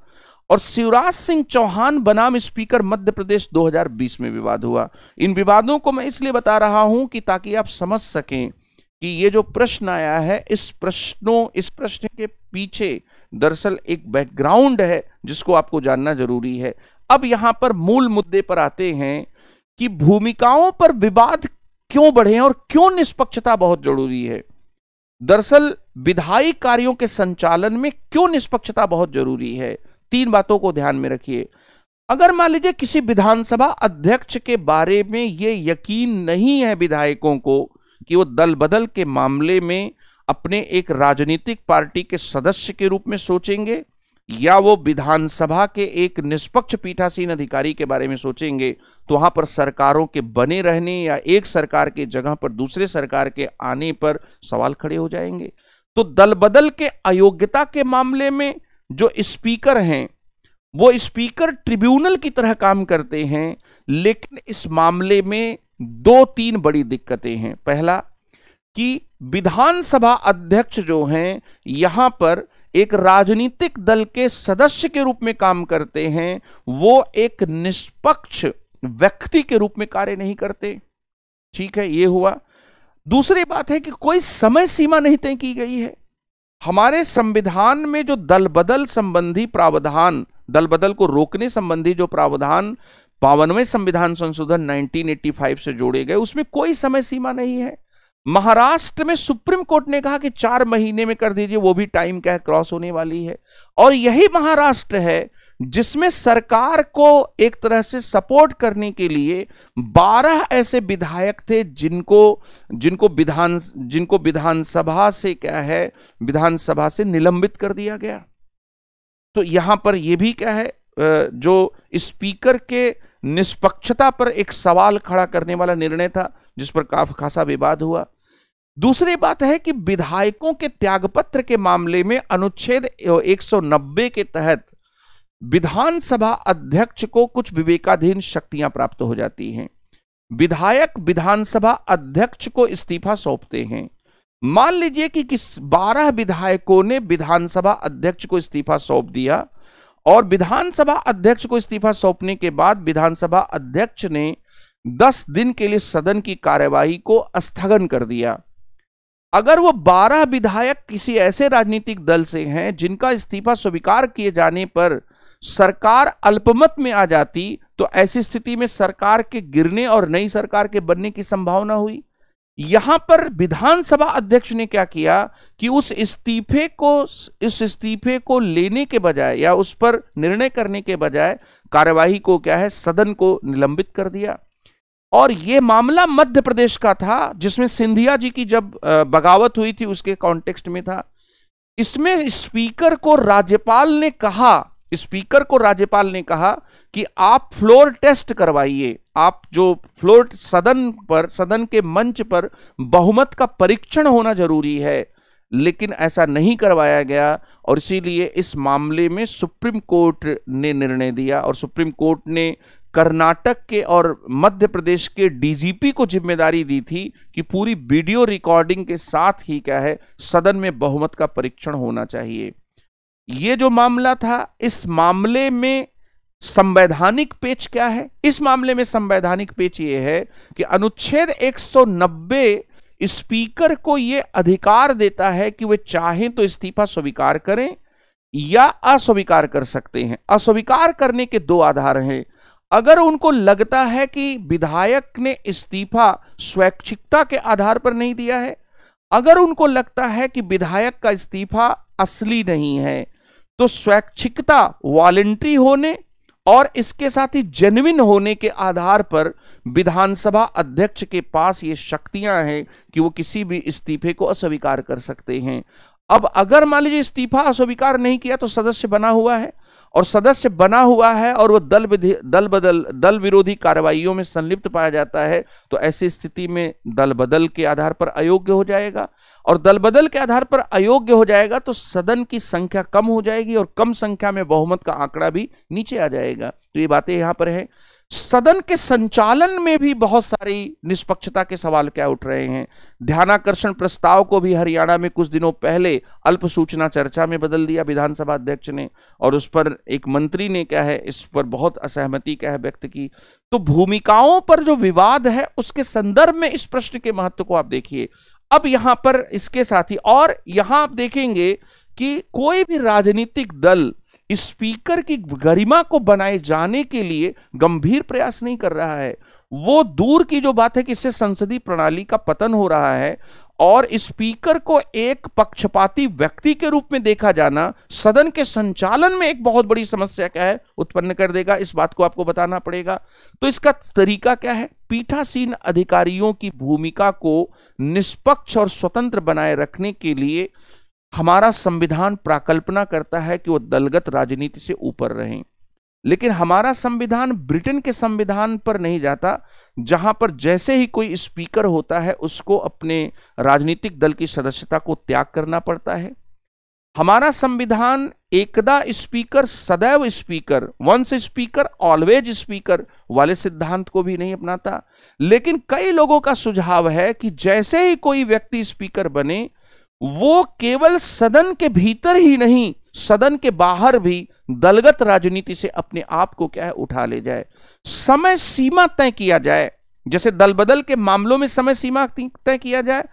और शिवराज सिंह चौहान बनाम स्पीकर मध्य प्रदेश 2020 में विवाद हुआ इन विवादों को मैं इसलिए बता रहा हूं कि ताकि आप समझ सकें कि ये जो प्रश्न आया है इस प्रश्नों इस प्रश्न के पीछे दरअसल एक बैकग्राउंड है जिसको आपको जानना जरूरी है अब यहां पर मूल मुद्दे पर आते हैं कि भूमिकाओं पर विवाद क्यों बढ़े और क्यों निष्पक्षता बहुत जरूरी है दरअसल विधायी कार्यों के संचालन में क्यों निष्पक्षता बहुत जरूरी है तीन बातों को ध्यान में रखिए अगर मान लीजिए किसी विधानसभा अध्यक्ष के बारे में ये यकीन नहीं है विधायकों को कि वो दल बदल के मामले में अपने एक राजनीतिक पार्टी के सदस्य के रूप में सोचेंगे या वो विधानसभा के एक निष्पक्ष पीठासीन अधिकारी के बारे में सोचेंगे तो वहां पर सरकारों के बने रहने या एक सरकार के जगह पर दूसरे सरकार के आने पर सवाल खड़े हो जाएंगे तो दल बदल के अयोग्यता के मामले में जो स्पीकर हैं वो स्पीकर ट्रिब्यूनल की तरह काम करते हैं लेकिन इस मामले में दो तीन बड़ी दिक्कतें हैं पहला कि विधानसभा अध्यक्ष जो हैं यहां पर एक राजनीतिक दल के सदस्य के रूप में काम करते हैं वो एक निष्पक्ष व्यक्ति के रूप में कार्य नहीं करते ठीक है ये हुआ दूसरी बात है कि कोई समय सीमा नहीं तय की गई है हमारे संविधान में जो दल बदल संबंधी प्रावधान दल बदल को रोकने संबंधी जो प्रावधान बावनवे संविधान संशोधन 1985 से जोड़े गए उसमें कोई समय सीमा नहीं है महाराष्ट्र में सुप्रीम कोर्ट ने कहा कि चार महीने में कर दीजिए वो भी टाइम क्या क्रॉस होने वाली है और यही महाराष्ट्र है जिसमें सरकार को एक तरह से सपोर्ट करने के लिए 12 ऐसे विधायक थे जिनको जिनको विधान जिनको विधानसभा से क्या है विधानसभा से निलंबित कर दिया गया तो यहां पर यह भी क्या है जो स्पीकर के निष्पक्षता पर एक सवाल खड़ा करने वाला निर्णय था जिस पर काफ खासा विवाद हुआ दूसरी बात है कि विधायकों के त्यागपत्र के मामले में अनुच्छेद 190 के तहत विधानसभा अध्यक्ष को कुछ विवेकाधीन शक्तियां प्राप्त हो जाती हैं विधायक विधानसभा अध्यक्ष को इस्तीफा सौंपते हैं मान लीजिए कि किस 12 विधायकों ने विधानसभा अध्यक्ष को इस्तीफा सौंप दिया और विधानसभा अध्यक्ष को इस्तीफा सौंपने के बाद विधानसभा अध्यक्ष ने दस दिन के लिए सदन की कार्यवाही को स्थगन कर दिया अगर वो बारह विधायक किसी ऐसे राजनीतिक दल से हैं जिनका इस्तीफा स्वीकार किए जाने पर सरकार अल्पमत में आ जाती तो ऐसी स्थिति में सरकार के गिरने और नई सरकार के बनने की संभावना हुई यहां पर विधानसभा अध्यक्ष ने क्या किया कि उस इस्तीफे को इस इस्तीफे को लेने के बजाय या उस पर निर्णय करने के बजाय कार्यवाही को क्या है सदन को निलंबित कर दिया और ये मामला मध्य प्रदेश का था जिसमें सिंधिया जी की जब बगावत हुई थी उसके कॉन्टेक्स्ट में था इसमें स्पीकर को राज्यपाल ने कहा स्पीकर को राज्यपाल ने कहा कि आप फ्लोर टेस्ट करवाइए आप जो फ्लोर सदन पर सदन के मंच पर बहुमत का परीक्षण होना जरूरी है लेकिन ऐसा नहीं करवाया गया और इसीलिए इस मामले में सुप्रीम कोर्ट ने निर्णय दिया और सुप्रीम कोर्ट ने कर्नाटक के और मध्य प्रदेश के डीजीपी को जिम्मेदारी दी थी कि पूरी वीडियो रिकॉर्डिंग के साथ ही क्या है सदन में बहुमत का परीक्षण होना चाहिए ये जो मामला था इस मामले में संवैधानिक पेच क्या है इस मामले में संवैधानिक पेच ये है कि अनुच्छेद 190 स्पीकर को यह अधिकार देता है कि वे चाहें तो इस्तीफा स्वीकार करें या अस्वीकार कर सकते हैं अस्वीकार करने के दो आधार हैं अगर उनको लगता है कि विधायक ने इस्तीफा स्वैच्छिकता के आधार पर नहीं दिया है अगर उनको लगता है कि विधायक का इस्तीफा असली नहीं है तो स्वैच्छिकता वॉलेंट्री होने और इसके साथ ही जेन्युन होने के आधार पर विधानसभा अध्यक्ष के पास ये शक्तियां हैं कि वो किसी भी इस्तीफे को अस्वीकार कर सकते हैं अब अगर मान लीजिए इस्तीफा अस्वीकार नहीं किया तो सदस्य बना हुआ है और सदस्य बना हुआ है और वो दल दल बदल दल विरोधी कार्रवाइयों में संलिप्त पाया जाता है तो ऐसी स्थिति में दल बदल के आधार पर अयोग्य हो जाएगा और दल बदल के आधार पर अयोग्य हो जाएगा तो सदन की संख्या कम हो जाएगी और कम संख्या में बहुमत का आंकड़ा भी नीचे आ जाएगा तो ये बातें यहां पर है सदन के संचालन में भी बहुत सारी निष्पक्षता के सवाल क्या उठ रहे हैं ध्यानाकर्षण प्रस्ताव को भी हरियाणा में कुछ दिनों पहले अल्प सूचना चर्चा में बदल दिया विधानसभा अध्यक्ष ने और उस पर एक मंत्री ने क्या है इस पर बहुत असहमति क्या है व्यक्त की तो भूमिकाओं पर जो विवाद है उसके संदर्भ में इस प्रश्न के महत्व को आप देखिए अब यहां पर इसके साथ ही और यहां आप देखेंगे कि कोई भी राजनीतिक दल स्पीकर की गरिमा को बनाए जाने के लिए गंभीर प्रयास नहीं कर रहा है वो दूर की जो बात है कि इससे संसदीय प्रणाली का पतन हो रहा है और स्पीकर को एक पक्षपाती व्यक्ति के रूप में देखा जाना सदन के संचालन में एक बहुत बड़ी समस्या क्या है उत्पन्न कर देगा इस बात को आपको बताना पड़ेगा तो इसका तरीका क्या है पीठासीन अधिकारियों की भूमिका को निष्पक्ष और स्वतंत्र बनाए रखने के लिए हमारा संविधान प्राकल्पना करता है कि वो दलगत राजनीति से ऊपर रहें लेकिन हमारा संविधान ब्रिटेन के संविधान पर नहीं जाता जहां पर जैसे ही कोई स्पीकर होता है उसको अपने राजनीतिक दल की सदस्यता को त्याग करना पड़ता है हमारा संविधान एकदा स्पीकर सदैव speaker once speaker always speaker वाले सिद्धांत को भी नहीं अपनाता लेकिन कई लोगों का सुझाव है कि जैसे ही कोई व्यक्ति स्पीकर बने वो केवल सदन के भीतर ही नहीं सदन के बाहर भी दलगत राजनीति से अपने आप को क्या है उठा ले जाए समय सीमा तय किया जाए जैसे दल बदल के मामलों में समय सीमा तय किया जाए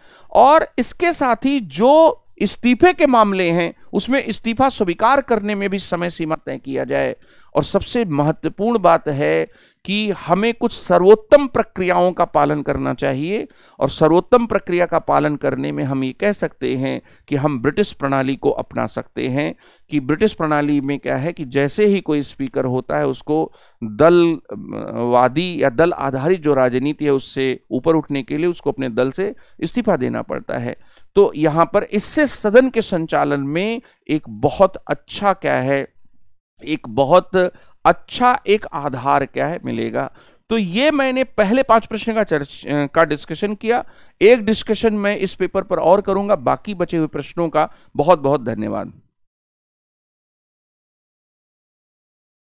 और इसके साथ ही जो इस्तीफे के मामले हैं उसमें इस्तीफा स्वीकार करने में भी समय सीमा तय किया जाए और सबसे महत्वपूर्ण बात है कि हमें कुछ सर्वोत्तम प्रक्रियाओं का पालन करना चाहिए और सर्वोत्तम प्रक्रिया का पालन करने में हम ये कह सकते हैं कि हम ब्रिटिश प्रणाली को अपना सकते हैं कि ब्रिटिश प्रणाली में क्या है कि जैसे ही कोई स्पीकर होता है उसको दलवादी या दल आधारित जो राजनीति है उससे ऊपर उठने के लिए उसको अपने दल से इस्तीफा देना पड़ता है तो यहाँ पर इससे सदन के संचालन में एक बहुत अच्छा क्या है एक बहुत अच्छा एक आधार क्या है मिलेगा तो ये मैंने पहले पांच प्रश्न का चर्च का डिस्कशन किया एक डिस्कशन मैं इस पेपर पर और करूंगा बाकी बचे हुए प्रश्नों का बहुत बहुत धन्यवाद